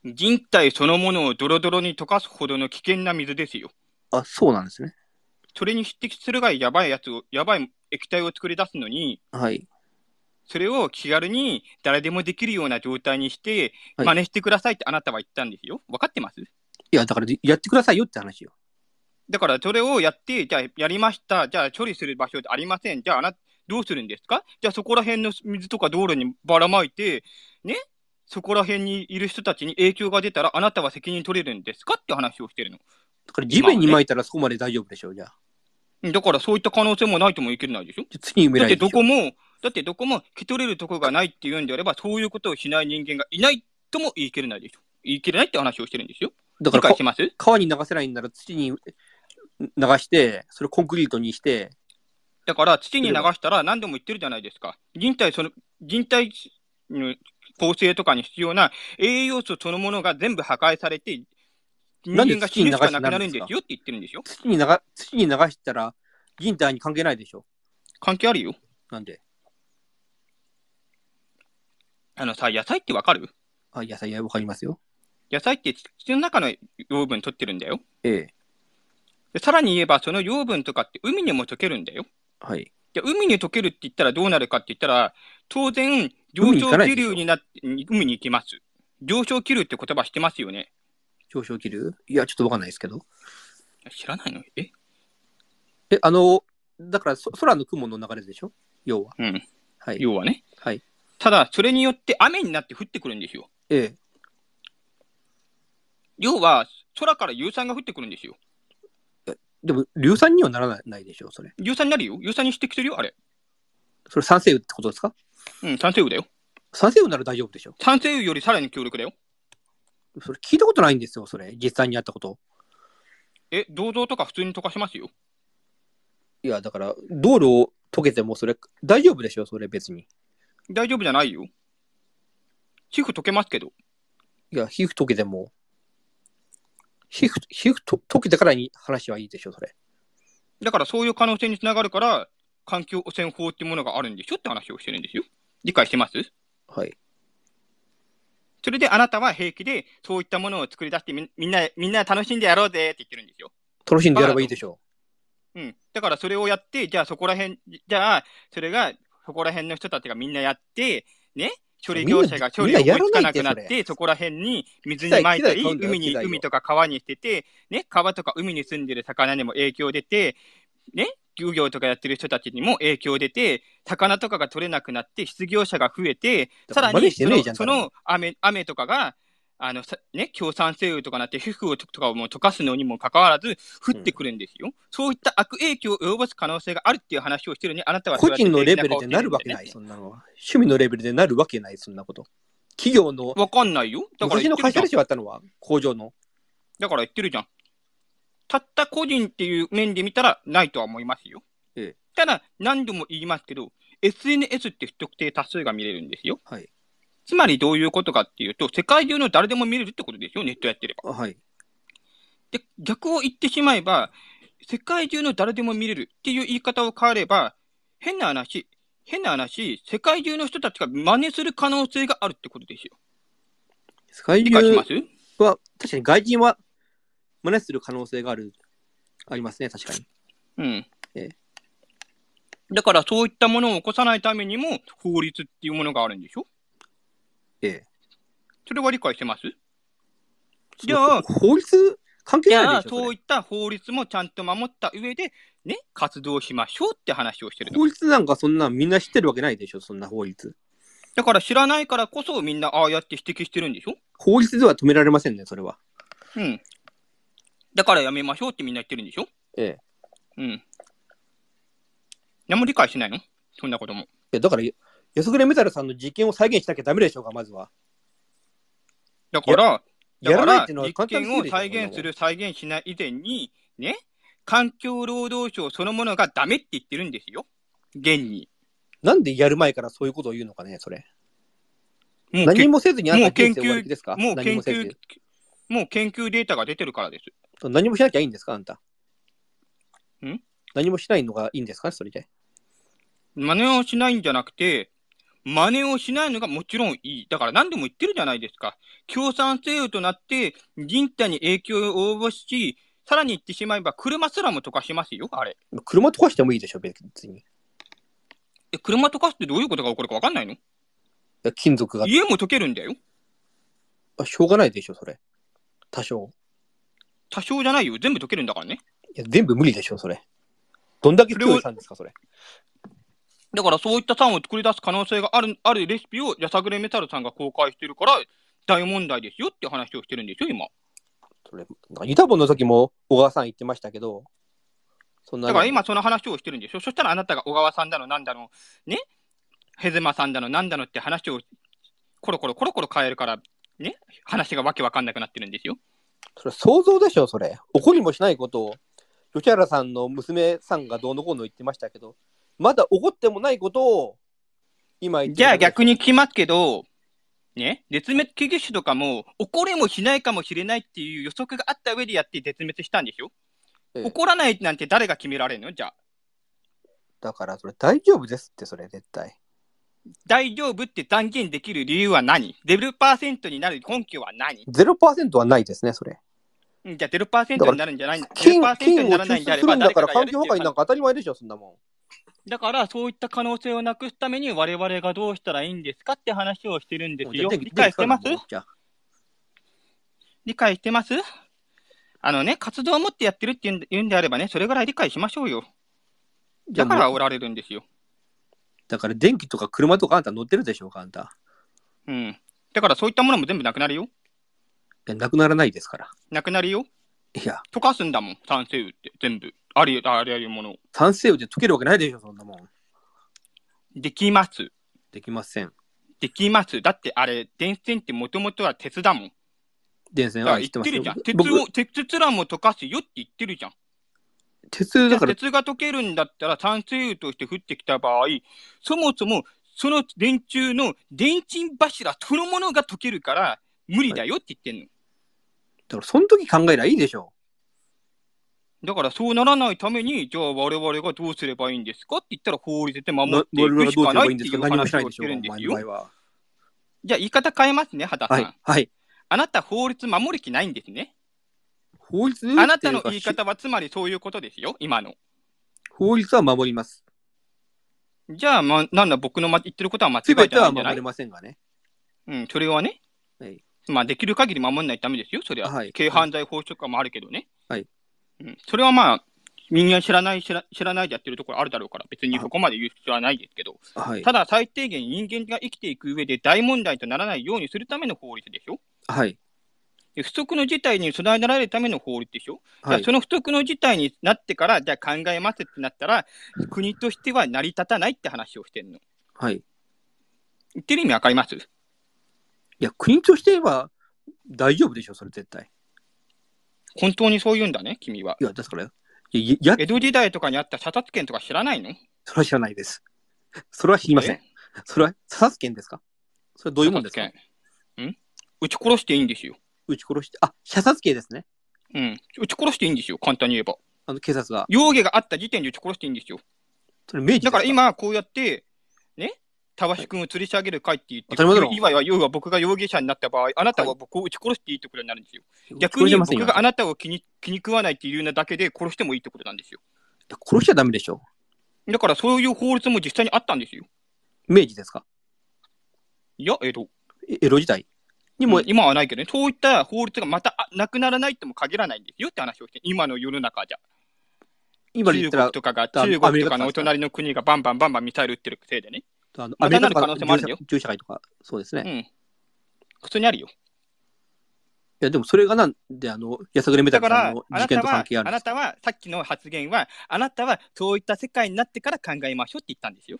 人体そのものをドロドロに溶かすほどの危険な水ですよ。あ、そうなんですね。それに匹敵するぐらいやばいやつを、やばい液体を作り出すのに、はい。それを気軽に誰でもできるような状態にして、真似してくださいってあなたは言ったんですよ。分かってますいや、だからやってくださいよって話よ。だからそれをやって、じゃあやりました、じゃあ処理する場所ありません、じゃああなた、どうするんですかじゃあそこら辺の水とか道路にばらまいて、ねそこら辺にいる人たちに影響が出たら、あなたは責任取れるんですかって話をしてるの。だから地面にまいたらそこまで大丈夫でしょう、じゃあ。だからそういった可能性もないともいけないでしょ次に埋めないでだってどこも、だってどこも引き取れるとこがないっていうんであれば、そういうことをしない人間がいないとも言い切れないでしょ。言い切れないって話をしてるんですよ。だから川に流せないんなら土に流して、それをコンクリートにして、だから、土に流したら何でも言ってるじゃないですか。人体その、人体の構成とかに必要な栄養素そのものが全部破壊されて、人間が死ぬしかなくなるんですよって言ってるんですよ。土に流土に流したら人体に関係ないでしょ。関係あるよ。なんであのさ、野菜ってわかるあ、野菜わかりますよ。野菜って土の中の養分取ってるんだよ。ええ。でさらに言えば、その養分とかって海にも溶けるんだよ。はい。で、海に溶けるって言ったらどうなるかって言ったら、当然、上昇気流になって、海に行きます。上昇気流って言葉してますよね。上昇気流いや、ちょっとわかんないですけど。知らないのええ、あの、だからそ空の雲の流れでしょ要は。うん。はい。要はね。はい。ただ、それによって雨になって降ってくるんですよ。ええ。要は、空から有酸が降ってくるんですよ。でも、硫酸にはならないでしょ、それ。硫酸になるよ。硫酸にしてきてるよ、あれ。それ酸性雨ってことですかうん、酸性雨だよ。酸性雨なら大丈夫でしょ。酸性雨よりさらに強力だよ。それ聞いたことないんですよ、それ。実際にやったこと。え、銅像とか普通に溶かしますよ。いや、だから、道路を溶けてもそれ、大丈夫でしょ、それ別に。大丈夫じゃないよ。皮膚溶けますけど。いや、皮膚溶けても、皮膚、皮膚と溶けてからに話はいいでしょ、それ。だからそういう可能性につながるから、環境汚染法っていうものがあるんでしょって話をしてるんですよ。理解してますはい。それであなたは平気でそういったものを作り出してみみんな、みんな楽しんでやろうぜって言ってるんですよ。楽しんでやればいいでしょう。うん。だからそれをやって、じゃあそこら辺、じゃあそれがそこら辺の人たちがみんなやって、ね、処理業者が処理をつかなくなって、そこら辺に水に撒いたり、海に、海とか川に捨てて、ね、川とか海に住んでる魚にも影響出て、ね、漁業とかやってる人たちにも影響出て、魚とかが取れなくなって、失業者が増えて、さらにその雨雨とかがあの、ね、共産性雨とかなって皮膚をとかをもう溶かすのにもかかわらず降ってくるんですよ、うん、そういった悪影響を及ぼす可能性があるっていう話をしてるに、あなたは個人のレベルでなるわけない、そんなの趣味のレベルでなるわけない、そんなこと。企業の。わかんないよ。だから。私の会社でしょ、あったのは、工場の。だから言ってるじゃん。たった個人っていう面で見たらないとは思いますよ。ええ、ただ、何度も言いますけど、SNS って不特定多数が見れるんですよ。はい。つまりどういうことかっていうと、世界中の誰でも見れるってことですよ、ネットやってれば。はい。で、逆を言ってしまえば、世界中の誰でも見れるっていう言い方を変えれば、変な話、変な話、世界中の人たちが真似する可能性があるってことですよ。世界中は、確かに外人は真似する可能性がある、ありますね、確かに。うん。ええ、だからそういったものを起こさないためにも、法律っていうものがあるんでしょええ。それは理解してますじゃあ、法律関係ないでしょそういった法律もちゃんと守った上で、ね、活動しましょうって話をしてる法律なんかそんなみんな知ってるわけないでしょ、そんな法律。だから知らないからこそみんなああやって指摘してるんでしょ法律では止められませんね、それは。うん。だからやめましょうってみんな言ってるんでしょええ。うん。何も理解しないのそんなことも。いや、だから、よそくれメタルさんの実験を再現しなきゃダメでしょうか、まずは。だから、やらないっていうのは実験を再現する、再現しない以前に、ね、環境労働省そのものがダメって言ってるんですよ、現に。なんでやる前からそういうことを言うのかね、それ。もう何もせずにあんた人生ですかもう研究もう研究データが出てるからです。何もしなきゃいいんですか、あんた。ん何もしないのがいいんですか、それで。真似をしないんじゃなくて、真似をしないのがもちろんいい。だから何でも言ってるじゃないですか。共産政府となって人体に影響を及ぼし、さらに言ってしまえば車すらも溶かしますよ、あれ。車溶かしてもいいでしょ、別に。え、車溶かすってどういうことが起こるか分かんないの金属が。家も溶けるんだよ。あ、しょうがないでしょ、それ。多少。多少じゃないよ。全部溶けるんだからね。いや、全部無理でしょ、それ。どんだけ強いさんですか、それ。だからそういった酸を作り出す可能性がある、あるレシピをやさぐれメタルさんが公開してるから、大問題ですよって話をしてるんですよ、今。それ、なんかユタボンの時も小川さん言ってましたけど、そんなだから今その話をしてるんでしょ。そしたらあなたが小川さんだの、なんだの、ね、ヘゼマさんだの、なんだのって話をコロコロコロコロ変えるから、ね、話がわけわかんなくなってるんですよ。それ想像でしょ、それ。怒りもしないことを、吉原さんの娘さんがどうのこうの言ってましたけど、まだ起こってもないことを、今言ってじゃあ逆に聞きますけど、ね、絶滅危惧種とかも、起こりもしないかもしれないっていう予測があった上でやって絶滅したんでしょ、ええ、起こらないなんて誰が決められるのじゃあ。だから、それ大丈夫ですって、それ絶対。大丈夫って断言できる理由は何 ?0% になる根拠は何 ?0% はないですね、それ。じゃあ0%になるんじゃない金金を抽出するんだから環境破壊なんか当たり前でしょ、そんなもん。だからそういった可能性をなくすために我々がどうしたらいいんですかって話をしてるんですよ。理解してます理解してますあのね、活動を持ってやってるって言うんであればね、それぐらい理解しましょうよ。だからおられるんですよ。だから電気とか車とかあんた乗ってるでしょうか、あんた。うん。だからそういったものも全部なくなるよ。なくならないですから。なくなるよ。いや。溶かすんだもん、酸性雨って、全部。あるよ、あるありもの。酸性雨で溶けるわけないでしょ、そんなもん。できます。できません。できます。だってあれ、電線ってもともとは鉄だもん。電線は言ってるじゃん。鉄を、鉄すらも溶かすよって言ってるじゃん。鉄だから、鉄が溶けるんだったら酸性雨として降ってきた場合、そもそもその電柱の電信柱そのものが溶けるから無理だよって言ってんの。だからその時考えりゃいいでしょ。だからそうならないために、じゃあ我々がどうすればいいんですかって言ったら法律で守っていくしかないっていう話をしてるんですよ。じゃあ言い方変えますね、畑さん。はい。はい、あなた法律守る気ないんですね。法律あなたの言い方はつまりそういうことですよ、今の。法律は守ります。じゃあ、ま、なんだ、僕の言ってることは間違いないじゃない守れませんがね。うん、それはね。はい、まあ、できる限り守らないためですよ、それは。はい、軽犯罪法則もあるけどね。はい。うん、それはまあ、みんな知らない知ら、知らないでやってるところあるだろうから、別にそこまで言う必要はないですけど、はい、ただ最低限人間が生きていく上で大問題とならないようにするための法律でしょはい。不測の事態に備えられるための法律でしょ、はい、その不測の事態になってから、じゃあ考えますってなったら、国としては成り立たないって話をしてるの。はい。言ってる意味わかりますいや、国としては大丈夫でしょ、それ絶対。本当にそう言うんだね、君は。いや、ですからよ。いや、江戸時代とかにあった射殺権とか知らないのそれは知らないです。それは知りません。それは射殺権ですかそれはどういうもんですかん撃ち殺していいんですよ。撃ち殺して、あ、射殺刑ですね。うん。撃ち殺していいんですよ、簡単に言えば。あの、警察が。容疑があった時点で撃ち殺していいんですよ。それ明治だから今、こうやって、ね、たわし君を吊り下げる会って言って、はい、わは要は僕が容疑者になった場合、あなたは僕を撃ち殺していいってことになるんですよ。はい、逆に僕があなたを気に気に食わないっていうようなだけで殺してもいいってことなんですよ。殺しちゃダメでしょ。だからそういう法律も実際にあったんですよ。明治ですかいや、江戸。江戸時代にも、うん、今はないけどね、そういった法律がまたなくならないとも限らないんですよって話をして、今の世の中じゃ。今中国とかが、中国とかのお隣の国がバンバンバンバンミサイル撃ってるせいでね。あの、またなる可能性もあるんよ。銃社会とか、そうですね。うん。普通にあるよ。いや、でもそれがなんで、あの、やさぐれメタルの事件と関係あるあなたは、さっきの発言は、あなたはそういった世界になってから考えましょうって言ったんですよ。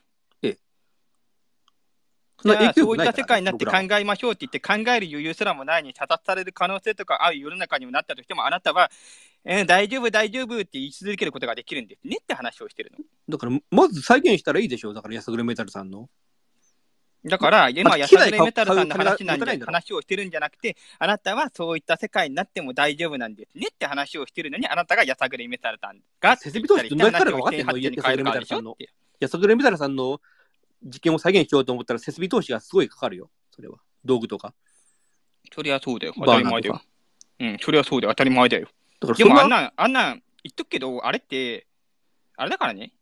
そういった世界になって考えましょうって言って考える余裕すらもないに、射殺される可能性とかある世の中にもなったとしても、あなたは、えー、大丈夫、大丈夫って言い続けることができるんですねって話をしてるの。だから、まず再現したらいいでしょう、だから、やさぐれメタルさんの。だから、今、安田メタルさんの話なんで、話をしてるんじゃなくて、あなたはそういった世界になっても大丈夫なんですねって話をしてるのに、あなたがやさぐれメタルさんが、設備投資どんなやつから分かってんのやさメタルさんの。やさぐれメタルさんの実験を再現しようと思ったら設備投資がすごいかかるよ、それは。道具とか。そりゃそうだよ。当たり前だよ。うん、そりゃそうだよ。当たり前だよ。だからでもあんな、あんな、言っとくけど、あれって、あれだからね、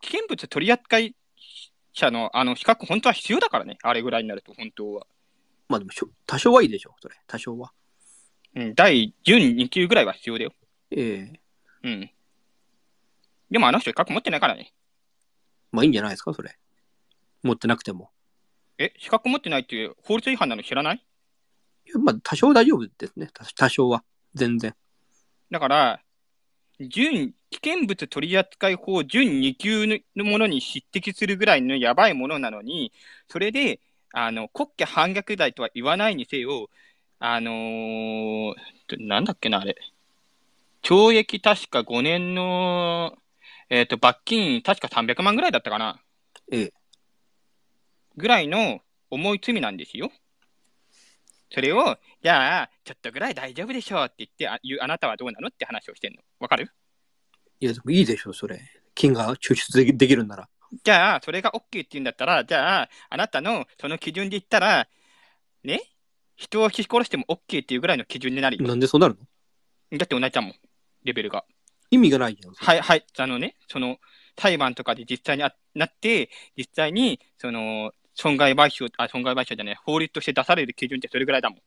危険物取り扱い者のあの比較、本当は必要だからね、あれぐらいになると、本当は。まあでもしょ、多少はいいでしょ、それ、多少は。うん、第12級ぐらいは必要だよ。ええー、うん。でもあの人、比較持ってないからね。まあいいんじゃないですか、それ。持ってなくても。え、資格持ってないっていう法律違反なの知らないいやまあ、多少大丈夫ですね。多少は。全然。だから、準危険物取扱法準2級のものに匹敵するぐらいのやばいものなのに、それで、あの、国家反逆罪とは言わないにせよ、あのー、なんだっけな、あれ。懲役確か5年の、えー、と、罰金確か300万ぐらいだったかな。ええ。ぐらいの重い罪なんですよ。それを、じゃあ、ちょっとぐらい大丈夫でしょうって言ってあう、あなたはどうなのって話をしてんの。わかるいや、でもいいでしょ、それ。金が抽出できるんなら。じゃあ、それが OK って言うんだったら、じゃあ、あなたのその基準で言ったら、ね人を引き殺しても OK っていうぐらいの基準になり。なんでそうなるのだって同じだもん、レベルが。意味がないじゃん。はい、はい。あのね、その、裁判とかで実際にあなって、実際に、その、損害賠償、あ、損害賠償じゃない、法律として出される基準ってそれぐらいだもん。い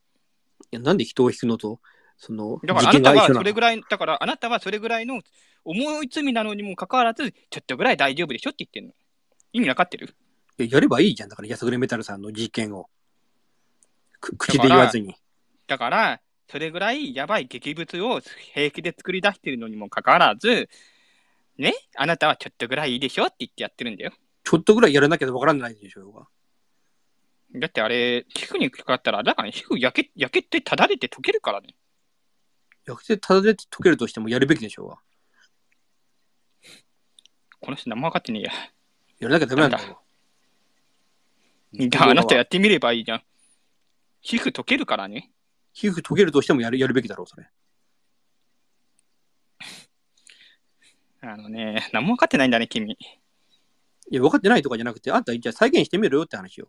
や、なんで人を引くのと、その、だからあなたはそれぐらい、だからあなたはそれぐらいの重い罪なのにもかかわらず、ちょっとぐらい大丈夫でしょって言ってんの。意味わかってるややればいいじゃん、だから、安れメタルさんの事件を。口で言わずに。だから、それぐらいやばい劇物を平気で作り出してるのにもかかわらず、ね、あなたはちょっとぐらいいいでしょって言ってやってるんだよ。ちょっとぐらいやらなきゃわからないでしょうが。だってあれ、皮膚にかかったら、だから、ね、皮膚焼け、焼けてただれて溶けるからね。焼けてただれて溶けるとしてもやるべきでしょうが。この人何も分かってねえや。やらなきゃダメなんだよ。だあなたやってみればいいじゃん。皮膚溶けるからね。皮膚溶けるとしてもやるやるべきだろう、それ。あのね、何も分かってないんだね、君。いや、分かってないとかじゃなくて、あんた、じゃあ再現してみろよって話よ。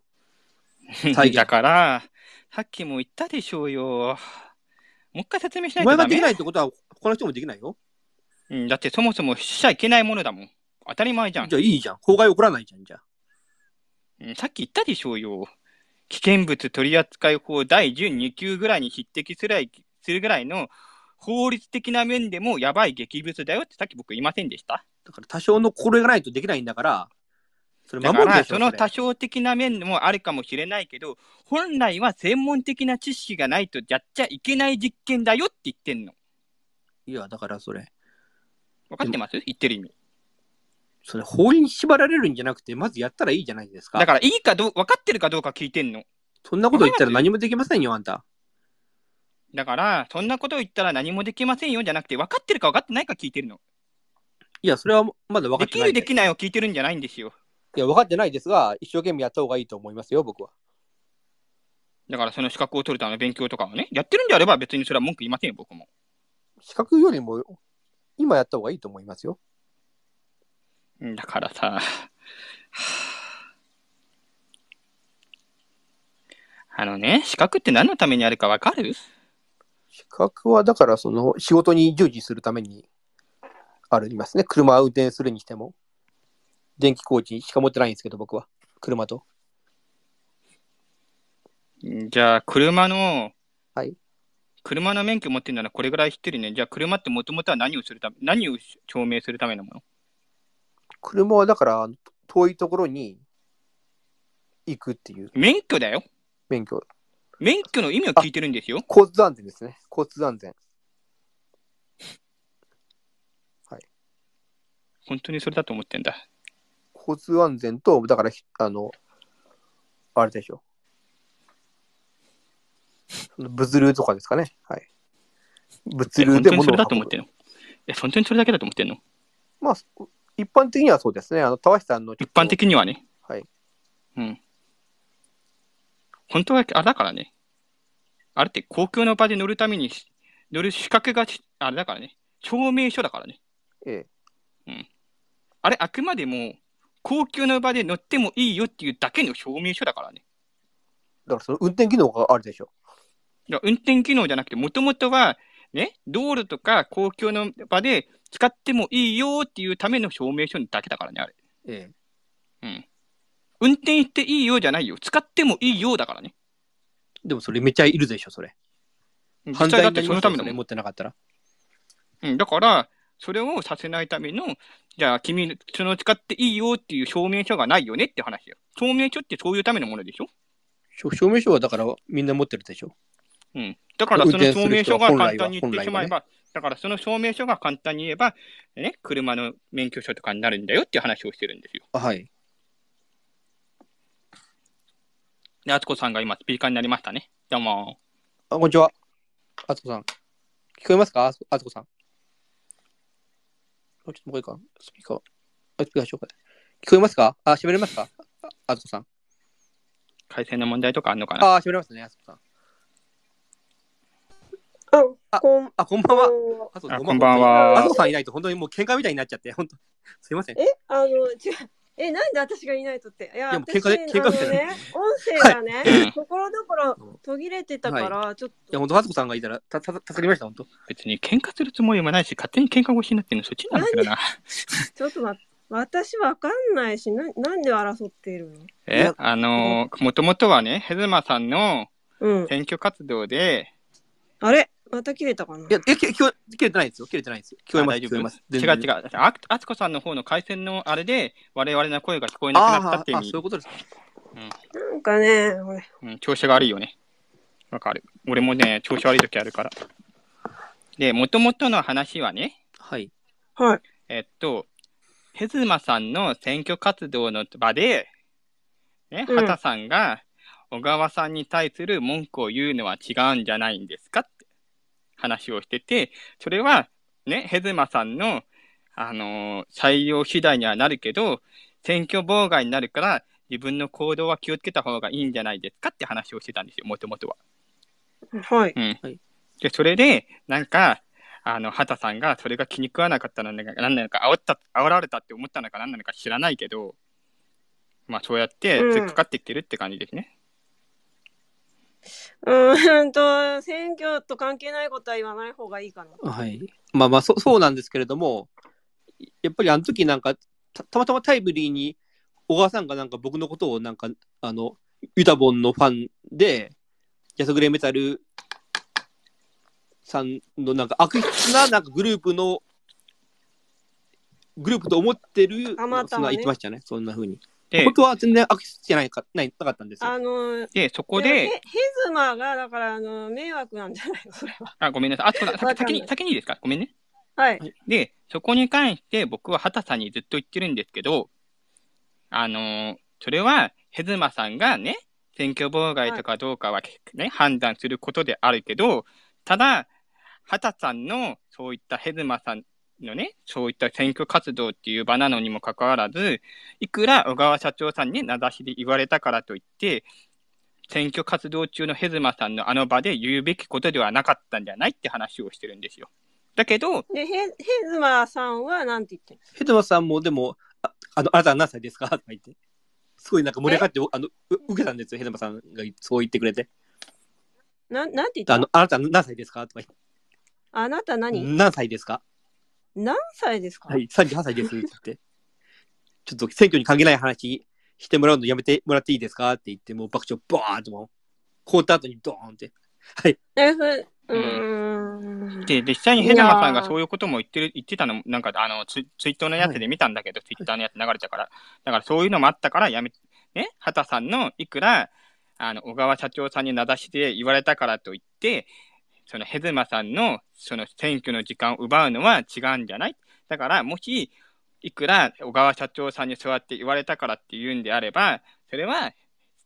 だから、さっきも言ったでしょうよ。もう一回説明しないとお前ができないってことは、他の人もできないよ。うん、だってそもそもしちゃいけないものだもん。当たり前じゃん。じゃあいいじゃん。公害起こらないじゃん、じゃうん、さっき言ったでしょうよ。危険物取扱法第12級ぐらいに匹敵するぐらいの法律的な面でもやばい劇物だよってさっき僕言いませんでしただから多少のこれがないとできないんだから、それだからその多少的な面もあるかもしれないけど、本来は専門的な知識がないとやっちゃいけない実験だよって言ってんの。いや、だからそれ。分かってます言ってる意味。それ法に縛られるんじゃなくて、まずやったらいいじゃないですか。だからいいかどう、分かってるかどうか聞いてんの。そんなこと言ったら何もできませんよ、あんた。だから、そんなこと言ったら何もできませんよじゃなくて、分かってるか分かってないか聞いてるの。いや、それはまだ分かってない。できる、できないを聞いてるんじゃないんですよ。いや、分かってないですが、一生懸命やった方がいいと思いますよ、僕は。だからその資格を取るための勉強とかをね、やってるんであれば別にそれは文句言いませんよ、僕も。資格よりも、今やった方がいいと思いますよ。だからさ、あのね、資格って何のためにあるか分かる資格は、だからその仕事に従事するためにありますね。車を運転するにしても。電気工事しか持ってないんですけど、僕は。車と。じゃあ、車の、はい。車の免許持ってるならこれぐらい知ってるね。じゃあ、車ってもともとは何をするため、何を証明するためのもの車はだから、遠いところに行くっていう免許だよ。免許。免許の意味を聞いてるんですよ。交通安全ですね。交通安全。本当にそれだと思ってんだ。交通安全と、だから、あの、あれでしょ。物流とかですかね。はい。物流で物を運ぶ。本当にそれだと思ってんのえ、本当にそれだけだと思ってんのまあ、一般的にはそうですね。あの、たわしさんの。一般的にはね。はい。うん。本当は、あれだからね。あれって公共の場で乗るために、乗る資格が、あれだからね。証明書だからね。ええ。うん。あれ、あくまでも、公共の場で乗ってもいいよっていうだけの証明書だからね。だからその運転機能があるでしょ。いや運転機能じゃなくて、もともとは、ね、道路とか公共の場で使ってもいいよっていうための証明書だけだからね、あれ。ええ。うん。運転していいよじゃないよ。使ってもいいよだからね。でもそれめちゃいるでしょ、それ。犯罪だってそのための。持ってなかったら。うん、だから、それをさせないための、じゃあ君、その使っていいよっていう証明書がないよねって話よ。証明書ってそういうためのものでしょ証明書はだからみんな持ってるでしょうん。だからその証明書が簡単に言ってしまえば、ね、だからその証明書が簡単に言えば、ね、車の免許証とかになるんだよっていう話をしてるんですよ。はい。で、あつこさんが今スピーカーになりましたね。どうも。あ、こんにちは。あつこさん。聞こえますかあつこさん。ちょっともうスピーカー。あ、スピーカー聞こえますかあ、喋れますかあずこさん。回線の問題とかあるのかなあ、喋れますね、あずこさん。あ、こんあこんばんは。あ、こんばんは。あずこさんいないと、本当にもう喧嘩みたいになっちゃって、本当すいません。え、あの、違う。え、なんで私がいないとって。いや、いや私、ね、音声がね、ところどころ途切れてたから、ちょっと。いや、本当、和子さんがいたら、た、た、助かりました、本当。別に喧嘩するつもりもないし、勝手に喧嘩腰になってるの、そっちなんだけどな。ちょっと待って。私わかんないし、な、なんで争っているのえ、あのー、もともとはね、ヘズマさんの選挙活動で、うん、あれまた切れたかないや、え、き、き、切れてないですよ。切れてないですよ。聞こえます。聞こえます。違う違う。あ、つこさんの方の回線のあれで、我々の声が聞こえなくなったっていう意味。そういうことですか。うん、なんかね、これ。うん、調子が悪いよね。わかる。俺もね、調子悪い時あるから。で、もともとの話はね。はい。はい。えっと、ヘズマさんの選挙活動の場で、ね、うん、畑さんが小川さんに対する文句を言うのは違うんじゃないんですかっ話をしてて、それはね、ヘズマさんの、あのー、採用次第にはなるけど、選挙妨害になるから、自分の行動は気をつけた方がいいんじゃないですかって話をしてたんですよ、もともとは。はい。うん、で、それで、なんか、あの、畑さんがそれが気に食わなかったのな何なのか、煽った、煽られたって思ったのか何なのか知らないけど、まあそうやって突っかかってきてるって感じですね。うんうーんと、選挙と関係ないことは言わない方がいいかな。はい。まあまあそ、そうなんですけれども、やっぱりあの時なんか、たたまたまタイムリーに、小川さんがなんか僕のことをなんか、あの、ユタボンのファンで、ジャスグレメタルさんのなんか悪質ななんかグループの、グループと思ってる、あま言ってましたね、そんなふうに。で本当は全然アクセスしてないかないなかったんですよ。あので、そこで、ヘズマが、だから、あの、迷惑なんじゃないそれは。あ、ごめんなさい。あ、そうだ、先に、先にいいですかごめんね。はい。で、そこに関して僕は畑さんにずっと言ってるんですけど、あのー、それは、ヘズマさんがね、選挙妨害とかどうかは、ね、はい、判断することであるけど、ただ、畑さんのそういったヘズマさんのね、そういった選挙活動っていう場なのにもかかわらず、いくら小川社長さんに名指しで言われたからといって、選挙活動中のヘズマさんのあの場で言うべきことではなかったんじゃないって話をしてるんですよ。だけど、でヘヘズマさんはなんて言ってるんですかヘズマさんもでも、ああのあなた何歳ですかとか言って、すごいなんか盛り上がってあの受けたんですよ、ヘズマさんがそう言ってくれて。ななんて言ったあのあなた何歳ですかとか言って。あなた何何歳ですか何歳ですか、はい、38歳ですって言って、ちょっと選挙に関係ない話してもらうのやめてもらっていいですかって言って、もう爆笑、バーンともう、凍った後にドーンって。はい。うん、で、実際にヘダマさんがそういうことも言ってる、言ってたの、なんか、あの、ツイッターのやつで見たんだけど、はい、ツイッターのやつ流れちゃから、だからそういうのもあったから、やめ、ね、畑さんのいくら、あの、小川社長さんに名指しで言われたからといって、そのヘズマさんのその選挙の時間を奪うのは違うんじゃないだからもしいくら小川社長さんにそうやって言われたからって言うんであればそれは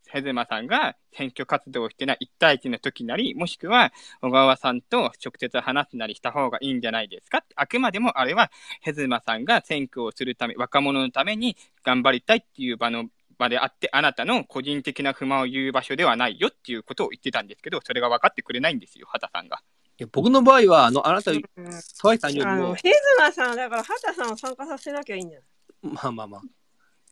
ヘズマさんが選挙活動をしてない1対1の時なり、もしくは小川さんと直接話すなりした方がいいんじゃないですかあくまでもあれはヘズマさんが選挙をするため、若者のために頑張りたいっていう場のまであって、あなたの個人的な不満を言う場所ではないよっていうことを言ってたんですけど、それが分かってくれないんですよ、畑さんが。いや僕の場合は、あの、あなた、沢井さんよりあの、も、ヘズさん、だから、畑さんを参加させなきゃいいんじゃないまあまあまあ。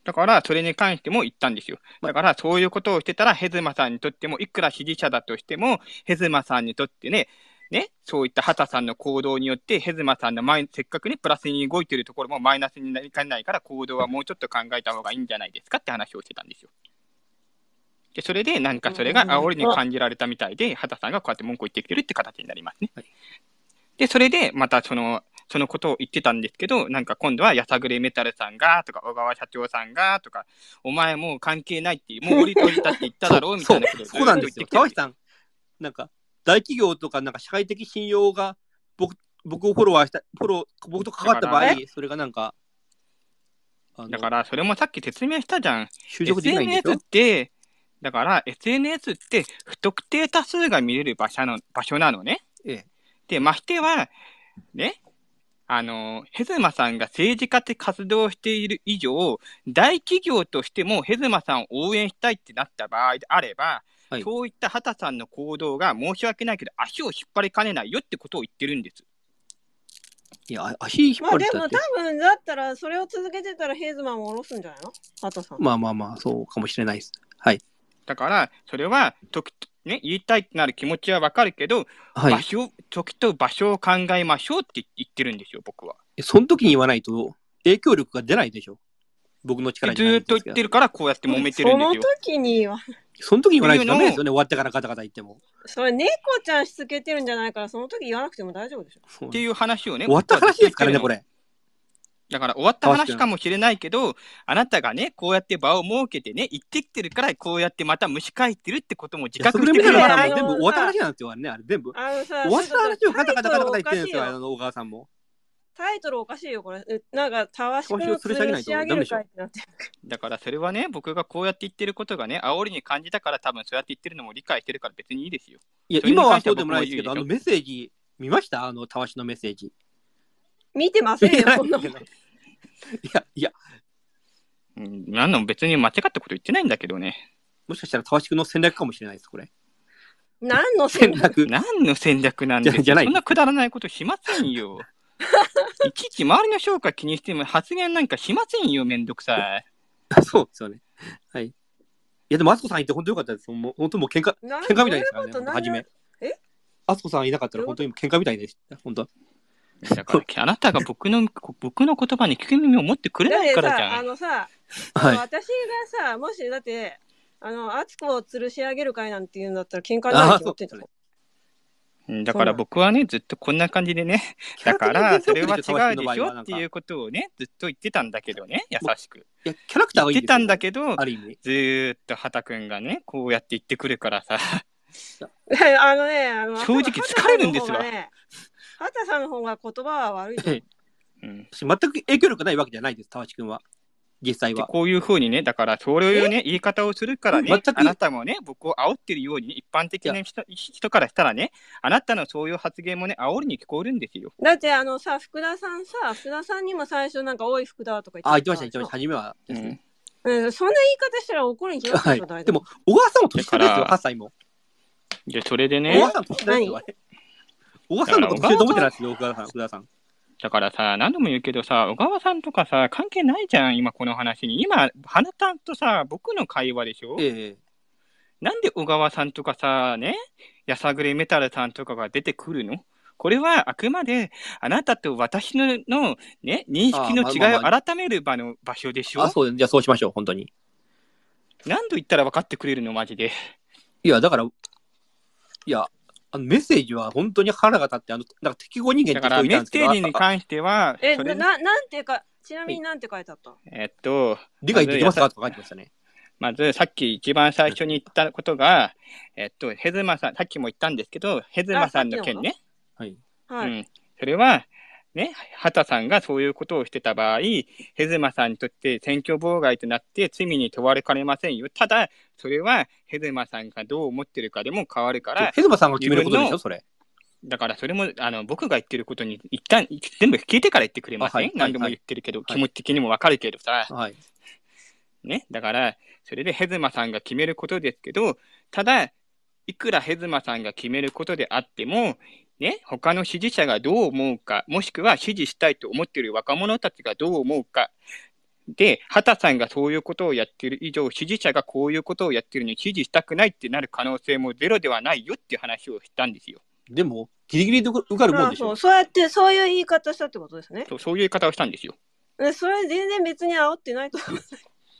だから、それに関しても言ったんですよ。だから、そういうことをしてたら、ヘズマさんにとっても、いくら支持者だとしても、ヘズマさんにとってね、ね、そういった畑さんの行動によって、ヘズマさんの前、せっかくね、プラスに動いてるところもマイナスになりかねないから、行動はもうちょっと考えた方がいいんじゃないですかって話をしてたんですよ。で、それで何かそれが煽りに感じられたみたいで、畑さんがこうやって文句を言ってきてるって形になりますね。で、それで、またその、そのことを言ってたんですけど、なんか今度はやさぐれメタルさんが、とか小川社長さんが、とか、お前もう関係ないって、もう降りといたって言っただろうみたいなことをそうなんですよ。川さん、なんか、大企業とか、なんか社会的信用が僕僕をフォロワーした、フォロー、僕と関わった場合、それがなんか、だから、それもさっき説明したじゃん。就職できないで SNS って、だから SNS って不特定多数が見れる場所の場所なのね。ええ、で、ましては、ね、あの、ヘズマさんが政治家で活動している以上、大企業としてもヘズマさんを応援したいってなった場合であれば、はい、そういった畑さんの行動が申し訳ないけど、足を引っ張りかねないよってことを言ってるんです。いや、足引っ張りねまあでも多分、だったら、それを続けてたらヘイズマンを下ろすんじゃないの畑さん。まあまあまあ、そうかもしれないです。はい。だから、それは、時、ね、言いたいってなる気持ちはわかるけど、はい、場所、時と場所を考えましょうって言ってるんですよ、僕は。その時に言わないと、影響力が出ないでしょ。僕の力にずっと言ってるから、こうやって揉めてるんですよ。その時には、その時に言わないとダメですよね。終わってからガタガタ言っても。それ猫ちゃんしつけてるんじゃないから、その時言わなくても大丈夫でしょ。っていう話をね、終わった話ですからね、これ。だから終わった話かもしれないけど、あなたがね、こうやって場を設けてね、行ってきてるから、こうやってまた虫かいてるってことも自覚してくれら、全部終わった話なんですよ、あれね、あれ全部。終わった話をガタガタガタガタ言ってるんですよ、あの小川さんも。タイトルおかしいよ、これ。なんか、たわしくの吊るし上げる会ってなだから、それはね、僕がこうやって言ってることがね、煽りに感じたから、多分そうやって言ってるのも理解してるから別にいいですよ。いや、今はそうでもないですけど、あのメッセージ、見ましたあの、たわしのメッセージ。見てませんよ、そんなこと。いや、いや。なんの別に間違ったこと言ってないんだけどね。もしかしたら、たわしくの戦略かもしれないです、これ。何の戦略何の戦略なんでじゃないそんなくだらないことしませんよ。いちいち周りの評価気にしても発言なんかしませんよ、めんどくさい。そうですよね。はい。いや、でも、あつこさんいて本当よかったです。もう本当もう喧嘩、喧嘩みたいですからね、こと初め。えあつこさんいなかったら本当に喧嘩みたいです。本当だから、あなたが僕の、僕の言葉に聞く耳を持ってくれないからじゃん。あのさ、はい。私がさ、もしだって、あの、あつこを吊るし上げる会なんていうんだったら喧嘩になるって言ってたあだから僕はね、ずっとこんな感じでね、だからそれは違うでしょっていうことをね、ずっと言ってたんだけどね、優しく。いや、キャラクターはいい言ってたんだけど、ずーっと畑くんがね、こうやって言ってくるからさ。あのね、あの正直疲れるんですわ。畑さんの方が言葉は悪い。うん、全く影響力ないわけじゃないです、たわしくんは。実際は。こういうふうにね、だから、そういうね、言い方をするからね、あなたもね、僕を煽ってるように、ね、一般的な人人からしたらね、あなたのそういう発言もね、煽りに聞こえるんですよ。だって、あのさ、福田さんさ、福田さんにも最初、なんか、おい、福田とか言ってあ、言ってました、言ってました、初めは、ねうん、うん。そんな言い方したら怒るに決まってじゃないでも、小川さんも年下ですよ、8歳も。で、それでね、小川さん年下ですよ、小川さんのこと年上と思ってないですよ、小川さん、福田さん。だからさ、何度も言うけどさ、小川さんとかさ、関係ないじゃん、今この話に。今、花たんとさ、僕の会話でしょ、ええ、なんで小川さんとかさ、ね、やさぐれメタルさんとかが出てくるのこれはあくまで、あなたと私のの、ね、認識の違いを改める場の場所でしょ、あ、そう、じゃあそうしましょう、本当に。何度言ったら分かってくれるの、マジで。いや、だから、いや、あのメッセージは本当に腹が立って、あの、なんか適合人間だからメッセージに関しては、え、そな、なんていうか、ちなみになんて書いてあった、えっと、理解できますかとか書いてましたね。まず、さっき一番最初に言ったことが、えっと、ヘズマさん、さっきも言ったんですけど、ヘズマさんの件ね。はい。うはい。ん。それは、ね、畑さんがそういうことをしてた場合、ヘズマさんにとって選挙妨害となって罪に問われかねませんよ。ただ、それはヘズマさんがどう思ってるかでも変わるから。ヘズマさんが決めることでしょ、それ。だからそれもあの僕が言ってることに一旦全部聞いてから言ってくれません、はい、何度も言ってるけど、はい、気持ち的にもわかるけどさ、はい、ね、だからそれでヘズマさんが決めることですけどただいくらヘズマさんが決めることであってもね、他の支持者がどう思うか、もしくは支持したいと思っている若者たちがどう思うか。で、畑さんがそういうことをやっている以上、支持者がこういうことをやっているのに支持したくないってなる可能性もゼロではないよっていう話をしたんですよ。でも、ギリギリで受かるもんでしょそうやって、そういう言い方したってことですね。そうそういう言い方をしたんですよ。それ全然別に煽ってないと思う。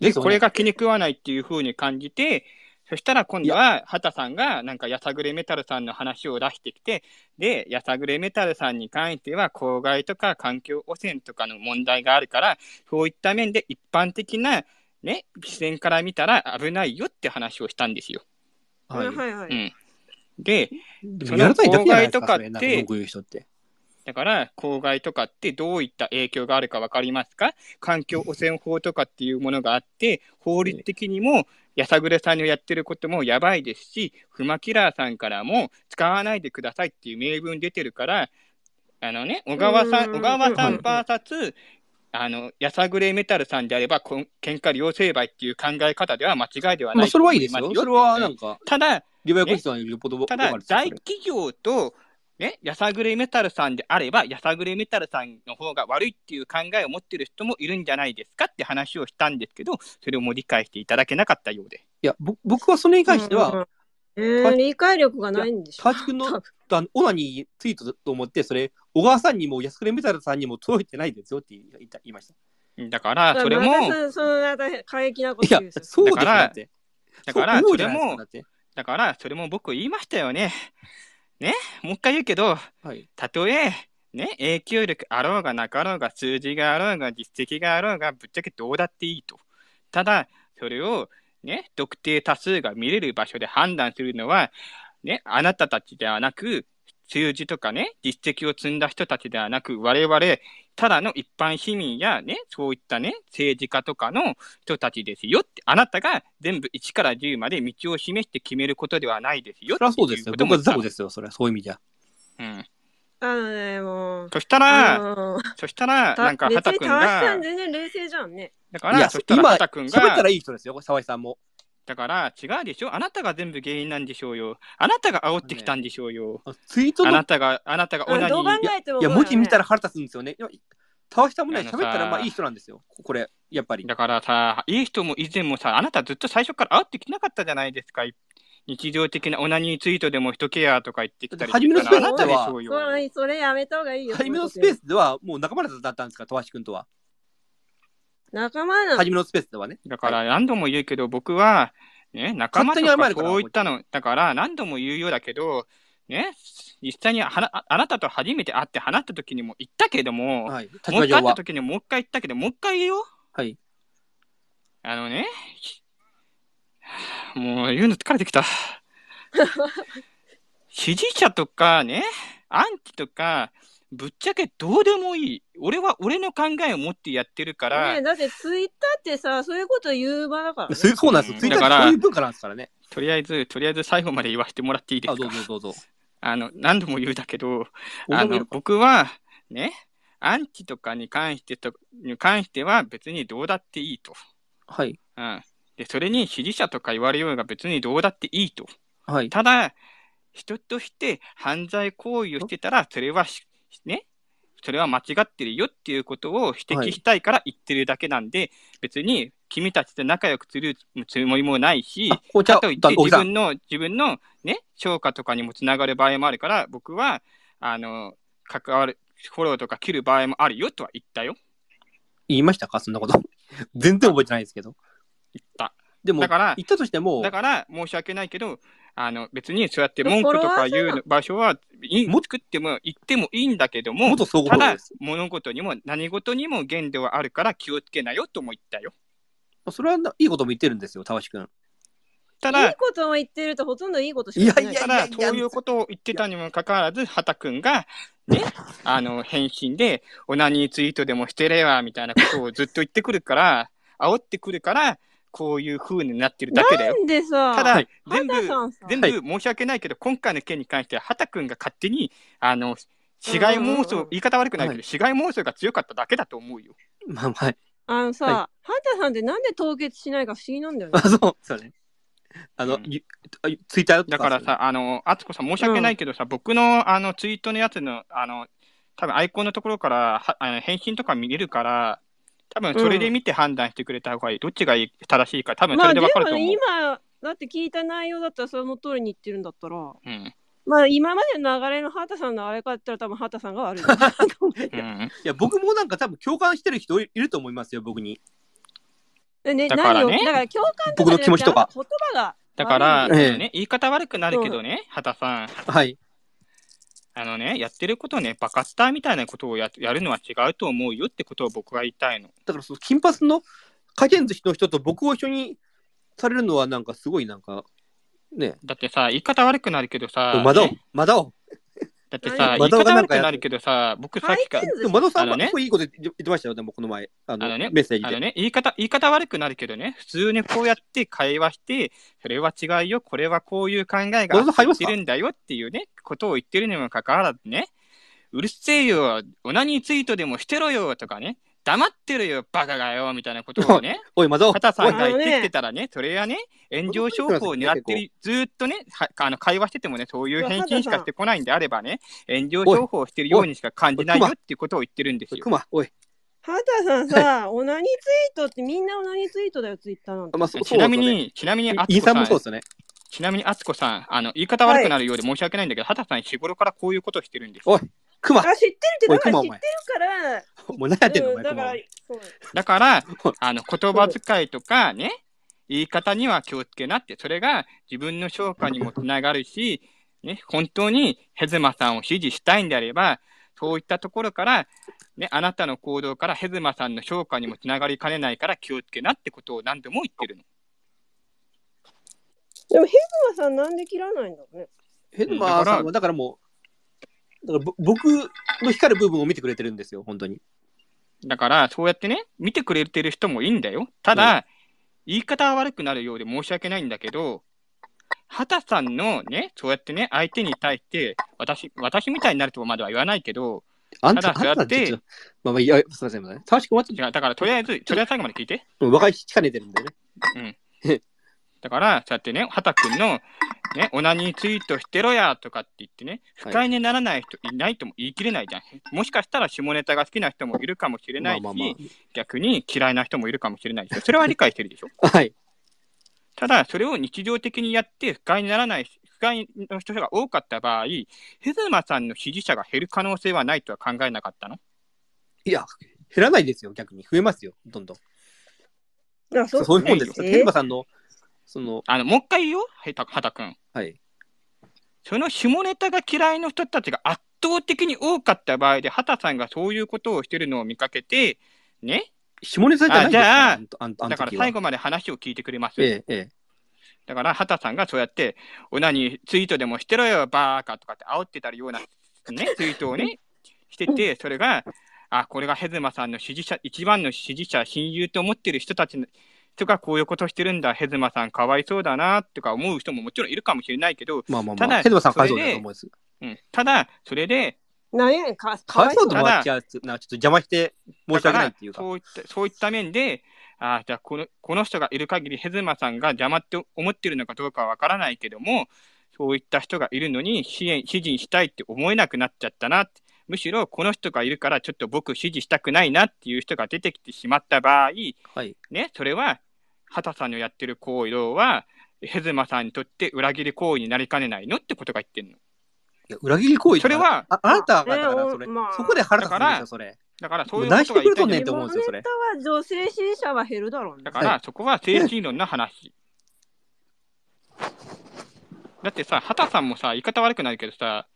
で、これが気に食わないっていうふうに感じて、そしたら今度は、畑さんが、なんか、やさぐれメタルさんの話を出してきて、で、やさぐれメタルさんに関しては、公害とか環境汚染とかの問題があるから、そういった面で一般的な、ね、視線から見たら危ないよって話をしたんですよ。はい、はい、はい。うん。で、その公害とかって、ううってだから、公害とかってどういった影響があるか分かりますか環境汚染法とかっていうものがあって、法律的にもやさぐれさんのやってることもやばいですし、フマキラーさんからも使わないでくださいっていう名分出てるから、あのね、小川さん、小川さん VS、あの、やさぐれメタルさんであれば、こん喧嘩両成敗っていう考え方では間違いではないまあ、それはいいですよ。それはなんか、ただ、ただ、大企業とね、やさぐれメタルさんであれば、やさぐれメタルさんの方が悪いっていう考えを持ってる人もいるんじゃないですかって話をしたんですけど、それも理解していただけなかったようで。いや、ぼ僕はそれに関しては、うんうん、理解力がないんでしょ。川地君のオナにツイートと思って、それ、小川さんにもやさぐれメタルさんにも届いてないですよって言い言いました。だから、それも。そんな過激なこと言うそうだから、だから、それも、だから、それも僕言いましたよね。ね、もう一回言うけど、はい、たとえ、ね、影響力あろうがなかろうが、数字があろうが、実績があろうが、ぶっちゃけどうだっていいと。ただ、それを、ね、特定多数が見れる場所で判断するのは、ね、あなたたちではなく、政治とかね、実績を積んだ人たちではなく、我々、ただの一般市民やね、そういったね、政治家とかの人たちですよって、あなたが全部1から10まで道を示して決めることではないですよ。そりゃそうですよ。僕はそうですよ、それは。そういう意味じゃ。うん。あのね、もう。そしたら、そしたら、なんか、畑君が。別に沢井さん全然冷静じゃんね。だから、そしたら畑君が。喋ったらいい人ですよ、沢井さんも。だから違うでしょあなたが全部原因なんでしょうよ。あなたが煽ってきたんでしょうよ。あツイートあなたが、あなたが同じ。いや文字見たら腹立つんですよね。いやたわしたもない喋ったらまあいい人なんですよ。これやっぱり。だからさ、いい人も以前もさ、あなたずっと最初から煽ってきなかったじゃないですか。日常的なオナニーツイートでも人ケアとか言ってきたりしてめたのたでしょうよ。それやめたうがいいよ。初めのスペースではもう仲間だったんですか、たわし君とは。仲間なの。初めのスペースではね。だから何度も言うけど、僕は、ね、仲間とかこういったの、だから何度も言うようだけど、ね、実際にはなあなたと初めて会って話した時にも言ったけども、はい、もう一回会った時にもう一回言ったけど、もう一回言うよ。はい。あのね、もう言うの疲れてきた。支持者とかね、アンチとか、ぶっちゃけどうでもいい。俺は俺の考えを持ってやってるから。ねだってツイッターってさ、そういうこと言う場だから、ね、そうなんですよ。ツイッターってそういう文化なんですからね。とりあえず、とりあえず最後まで言わせてもらっていいですか。どうぞどうぞ。あの、何度も言うだけど、あの、僕は、ね、アンチとかに関してと、に関しては別にどうだっていいと。はい。うん。で、それに支持者とか言われようが別にどうだっていいと。はい。ただ、人として犯罪行為をしてたら、それはしね、それは間違ってるよっていうことを指摘したいから言ってるだけなんで、はい、別に君たちと仲良くするつもりもないし、かといって自分の、自分のね、評価とかにもつながる場合もあるから、僕は、あの、関わる、フォローとか切る場合もあるよとは言ったよ。言いましたかそんなこと。全然覚えてないですけど。言った。でも、だから、言ったとしても、だから申し訳ないけど、あの、別にそうやって文句とかいう場所は、も作っても言ってもいいんだけども、ただ、物事にも何事にも限度はあるから気をつけなよとも言ったよ。それはいいことも言ってるんですよ、たわしん。ただ、いいことを言ってるとほとんどいいことしない。いやそういうことを言ってたにもかかわらず、畑くんが、ね、あの、返信で、オナニーツイートでもしてれわ、みたいなことをずっと言ってくるから、煽ってくるから、こういう風になってるだけだよ。なんでさ、ただ、全部、全部申し訳ないけど、今回の件に関しては、畑くんが勝手に、あの、被害妄想、言い方悪くないけど、はい、被害妄想が強かっただけだと思うよ。まあまあ。あのさ、はい、畑さんってなんで凍結しないか不思議なんだよね。あ、そう、それ。あの、ツイッターだからさ、あの、あつこさん申し訳ないけどさ、僕のあのツイートのやつの、あの、多分アイコンのところからはあの返信とか見れるから、多分それで見て判断してくれた方がいい、うん、どっちが正しいか多分それで分かると思う、まあ、今だって聞いた内容だったらその通りに言ってるんだったら、うん、まあ今までの流れの畑さんのあれかったら多分畑さんが悪いうん、いや僕もなんか多分共感してる人いると思いますよ僕に。ね、だからね、共感か僕の気持ちとか。言葉がだから、ね、言い方悪くなるけどね、畑さん。はい。あのね、やってることね、バカスターみたいなことをややるのは違うと思うよってことを僕は言いたいの。だからその金髪の回転寿司の人と僕を一緒にされるのはなんかすごいなんかね。だってさ、言い方悪くなるけどさ、まだお、ね、まだお、だってさ、言い方悪くなるけどさ、僕さっきから。でも、窓さんね、いいこと言ってましたよ、でもこの前。あのね、メッセージで。言い方、悪くなるけどね、普通にこうやって会話して、それは違うよ、これはこういう考えがいるんだよっていうね、ことを言ってるにもかかわらずね、うるせえよ、オナニーツイートでもしてろよとかね、黙ってるよ、バカがよ、みたいなことをね、おい、まぞ、畑さんが言ってきてたらね、それやね、炎上証拠を狙ってる、ずっとね、はあの会話しててもね、そういう返金しかしてこないんであればね、炎上証拠をしてるようにしか感じないよっていうことを言ってるんですよ。クマ、おい。畑さんさ、オナニツイートってみんなオナニツイートだよ、ツイッターなんて。まあ、ちなみに、ちなみに、あつこさんもそうですね。ちなみに、あつこさん、あの、言い方悪くなるようで申し訳ないんだけど、畑さん日頃からこういうことしてるんです。おいクマ。あ、知ってるって、だから知ってるから。もう何やってんの、お前。だから、だから、あの、言葉遣いとかね、言い方には気をつけなって、それが自分の評価にもつながるし、ね、本当にヘズマさんを支持したいんであれば、そういったところから、ね、あなたの行動からヘズマさんの評価にもつながりかねないから気をつけなってことを何度も言ってるの。でもヘズマさんなんで切らないんだろうね。ヘズマさんはだからもだから僕の光る部分を見てくれてるんですよ、本当に。だから、そうやってね、見てくれてる人もいいんだよ。ただ、うん、言い方は悪くなるようで申し訳ないんだけど、畑さんのね、そうやってね、相手に対して、私、私みたいになるとまでは言わないけど、あんた、だそうやって、まあまあ、いや、すみません、正しく終わっちゃう。だから、とりあえず、とりあえず最後まで聞いて。若い日、しか寝てるんだよね。うん。だから、そうやってね、畑くんの、ね、オナニーツイートしてろやとかって言ってね、不快にならない人いないとも言い切れないじゃん。はい、もしかしたら下ネタが好きな人もいるかもしれないし、まあまあまあ、逆に嫌いな人もいるかもしれないし、それは理解してるでしょ。はい。ただ、それを日常的にやって不快にならない、不快の人が多かった場合、ヘズマさんの支持者が減る可能性はないとは考えなかったのいや、減らないですよ、逆に。増えますよ、どんどん。いやそうそういうもんです。ヘズマさんの、えーその、あの、もう一回言うよ、はたくん。はい。その下ネタが嫌いの人たちが圧倒的に多かった場合で、畑さんがそういうことをしてるのを見かけて、ね、下ネタじゃないですあじあんあだから最後まで話を聞いてくれます。ええ、ええ。だから、畑さんがそうやって、おなにツイートでもしてろよ、バーカとかって煽ってたような、ね、ツイートをね、してて、それが、あ、これがヘズマさんの支持者、一番の支持者、親友と思ってる人たちとか、こういうことしてるんだ、ヘズマさんかわいそうだな、とか思う人ももちろんいるかもしれないけど、まあまあまあ、ただ、ヘズマさんかわいそうだと思うんです。うん、ただ、それで、なんかかわいそうだな、ちょっと邪魔して申し訳ないっていうか。そういったそういった面で、あじゃあこの、この人がいる限り、ヘズマさんが邪魔って思ってるのかどうかはわからないけども、そういった人がいるのに支援、支持したいって思えなくなっちゃったなって。むしろこの人がいるからちょっと僕支持したくないなっていう人が出てきてしまった場合、はい、ね、それは畑さんのやってる行動はヘズマさんにとって裏切り行為になりかねないのってことが言ってんの。いや裏切り行為それはああなたがだからそれ、まあ、そこで腹立つんですよそれだからそういうことが言ってんねと思うんですよそれは女性支持者は減るだろうねだからそこは精神論の話、はい、だってさ畑さんもさ言い方悪くないけどさ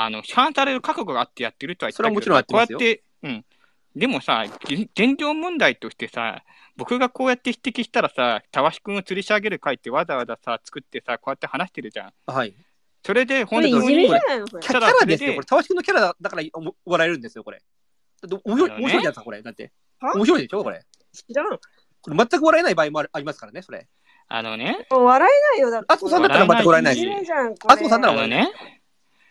あの批判される覚悟があってやってるとは言ったけど、それはもちろんあってますよこうやって、うん、でもさ、現状問題としてさ、僕がこうやって指摘したらさ、たわし君を吊り下げる会ってわざわざさ、作ってさ、こうやって話してるじゃん。はい。それで本当に。キャラですよ、これ。たわし君のキャラだから笑えるんですよ、これ。だって面白い、じゃんこれ。だって。面白いでしょ、これ。知らん。これ全く笑えない場合もありますからね、それ。あのね。笑えないよ、だって。あつこさんだったら全く笑えないし。あつこさんなら笑えない。ね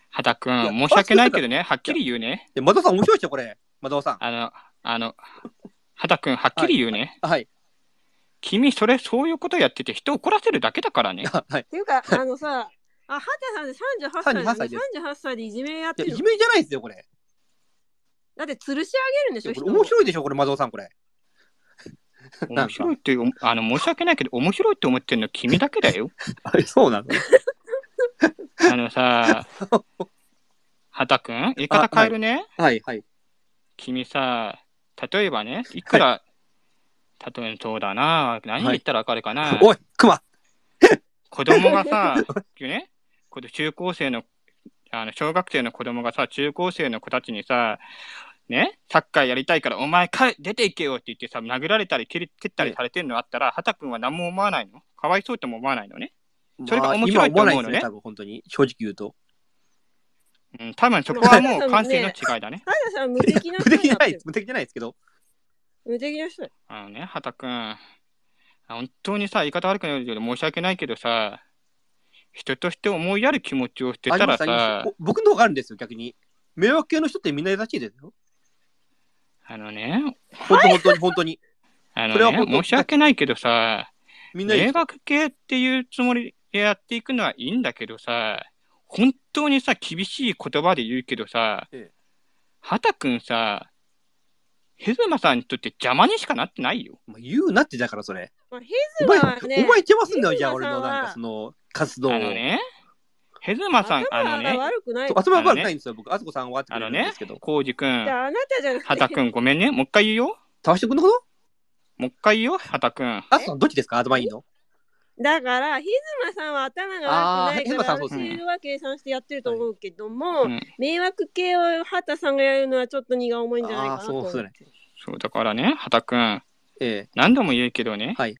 畑くん、申し訳ないけどね、はっきり言うね。で、マダさん面白いっすよ、これ。マダさん。あの、あの、畑くん、はっきり言うね。はい。はい君、それ、そういうことやってて、人を怒らせるだけだからね。はい。っていうか、あのさ、あ、はたさんで38歳で、38歳で38歳でいじめやってるやいじめじゃないですよ、これ。だって、吊るし上げるんでしょ、これ面白いでしょ、これ、マダさん、これ。面白いっていう、あの、申し訳ないけど、面白いって思ってるの君だけだよ。あれ、そうなのあのさ、畑くん言い方変えるね。はい、はい。君さ、例えばね、いくら、例えそうだな、何言ったらわかるかな。おい、クマ 子供がさ、ね、この中高生の、あの小学生の子供がさ、中高生の子たちにさ、ね、サッカーやりたいから、お前か、出ていけよって言ってさ、殴られたり蹴り蹴ったりされてるのあったら、たくんは何も思わないのかわいそうとも思わないのね。それが面白いと思うのね。まあ、ね多分本当に、正直言うと。うん、多分そこはもう感性の違いだね。たさん無敵無敵じゃないです。無敵じゃないですけど。無敵な人あのね、畑くん。本当にさ、言い方悪くないけど申し訳ないけどさ、人として思いやる気持ちをしてたらさ。僕の方があるんですよ、逆に。迷惑系の人ってみんな優しいですよ。あのね。本当本当に本当に。あのね、申し訳ないけどさ、みんな迷惑系っていうつもりやっていくのはいいんだけどさ、本当にさ、厳しい言葉で言うけどさ、はたくんさ、ヘズマさんにとって邪魔にしかなってないよ。まあ、言うなってだからそれ。ヘズマはね、お前手ますんだよ、じゃあ俺のなんかその活動を。あのね、ヘズマさん、あのね、頭悪くないんですよ、僕。あそこさんはってくれるんですけど。浩二くん、たくん、ごめんね、もう一回言うよ。倒ししくんのこともう一回言うよ、はたくん。あつこん、どっちですか頭いいのだからひずまさんは頭が悪くないから安心は計算してやってると思うけども、うん、迷惑系を畑さんがやるのはちょっと荷が重いんじゃないかなとそうだからね畑くん、ええ、何度も言うけどね、はい、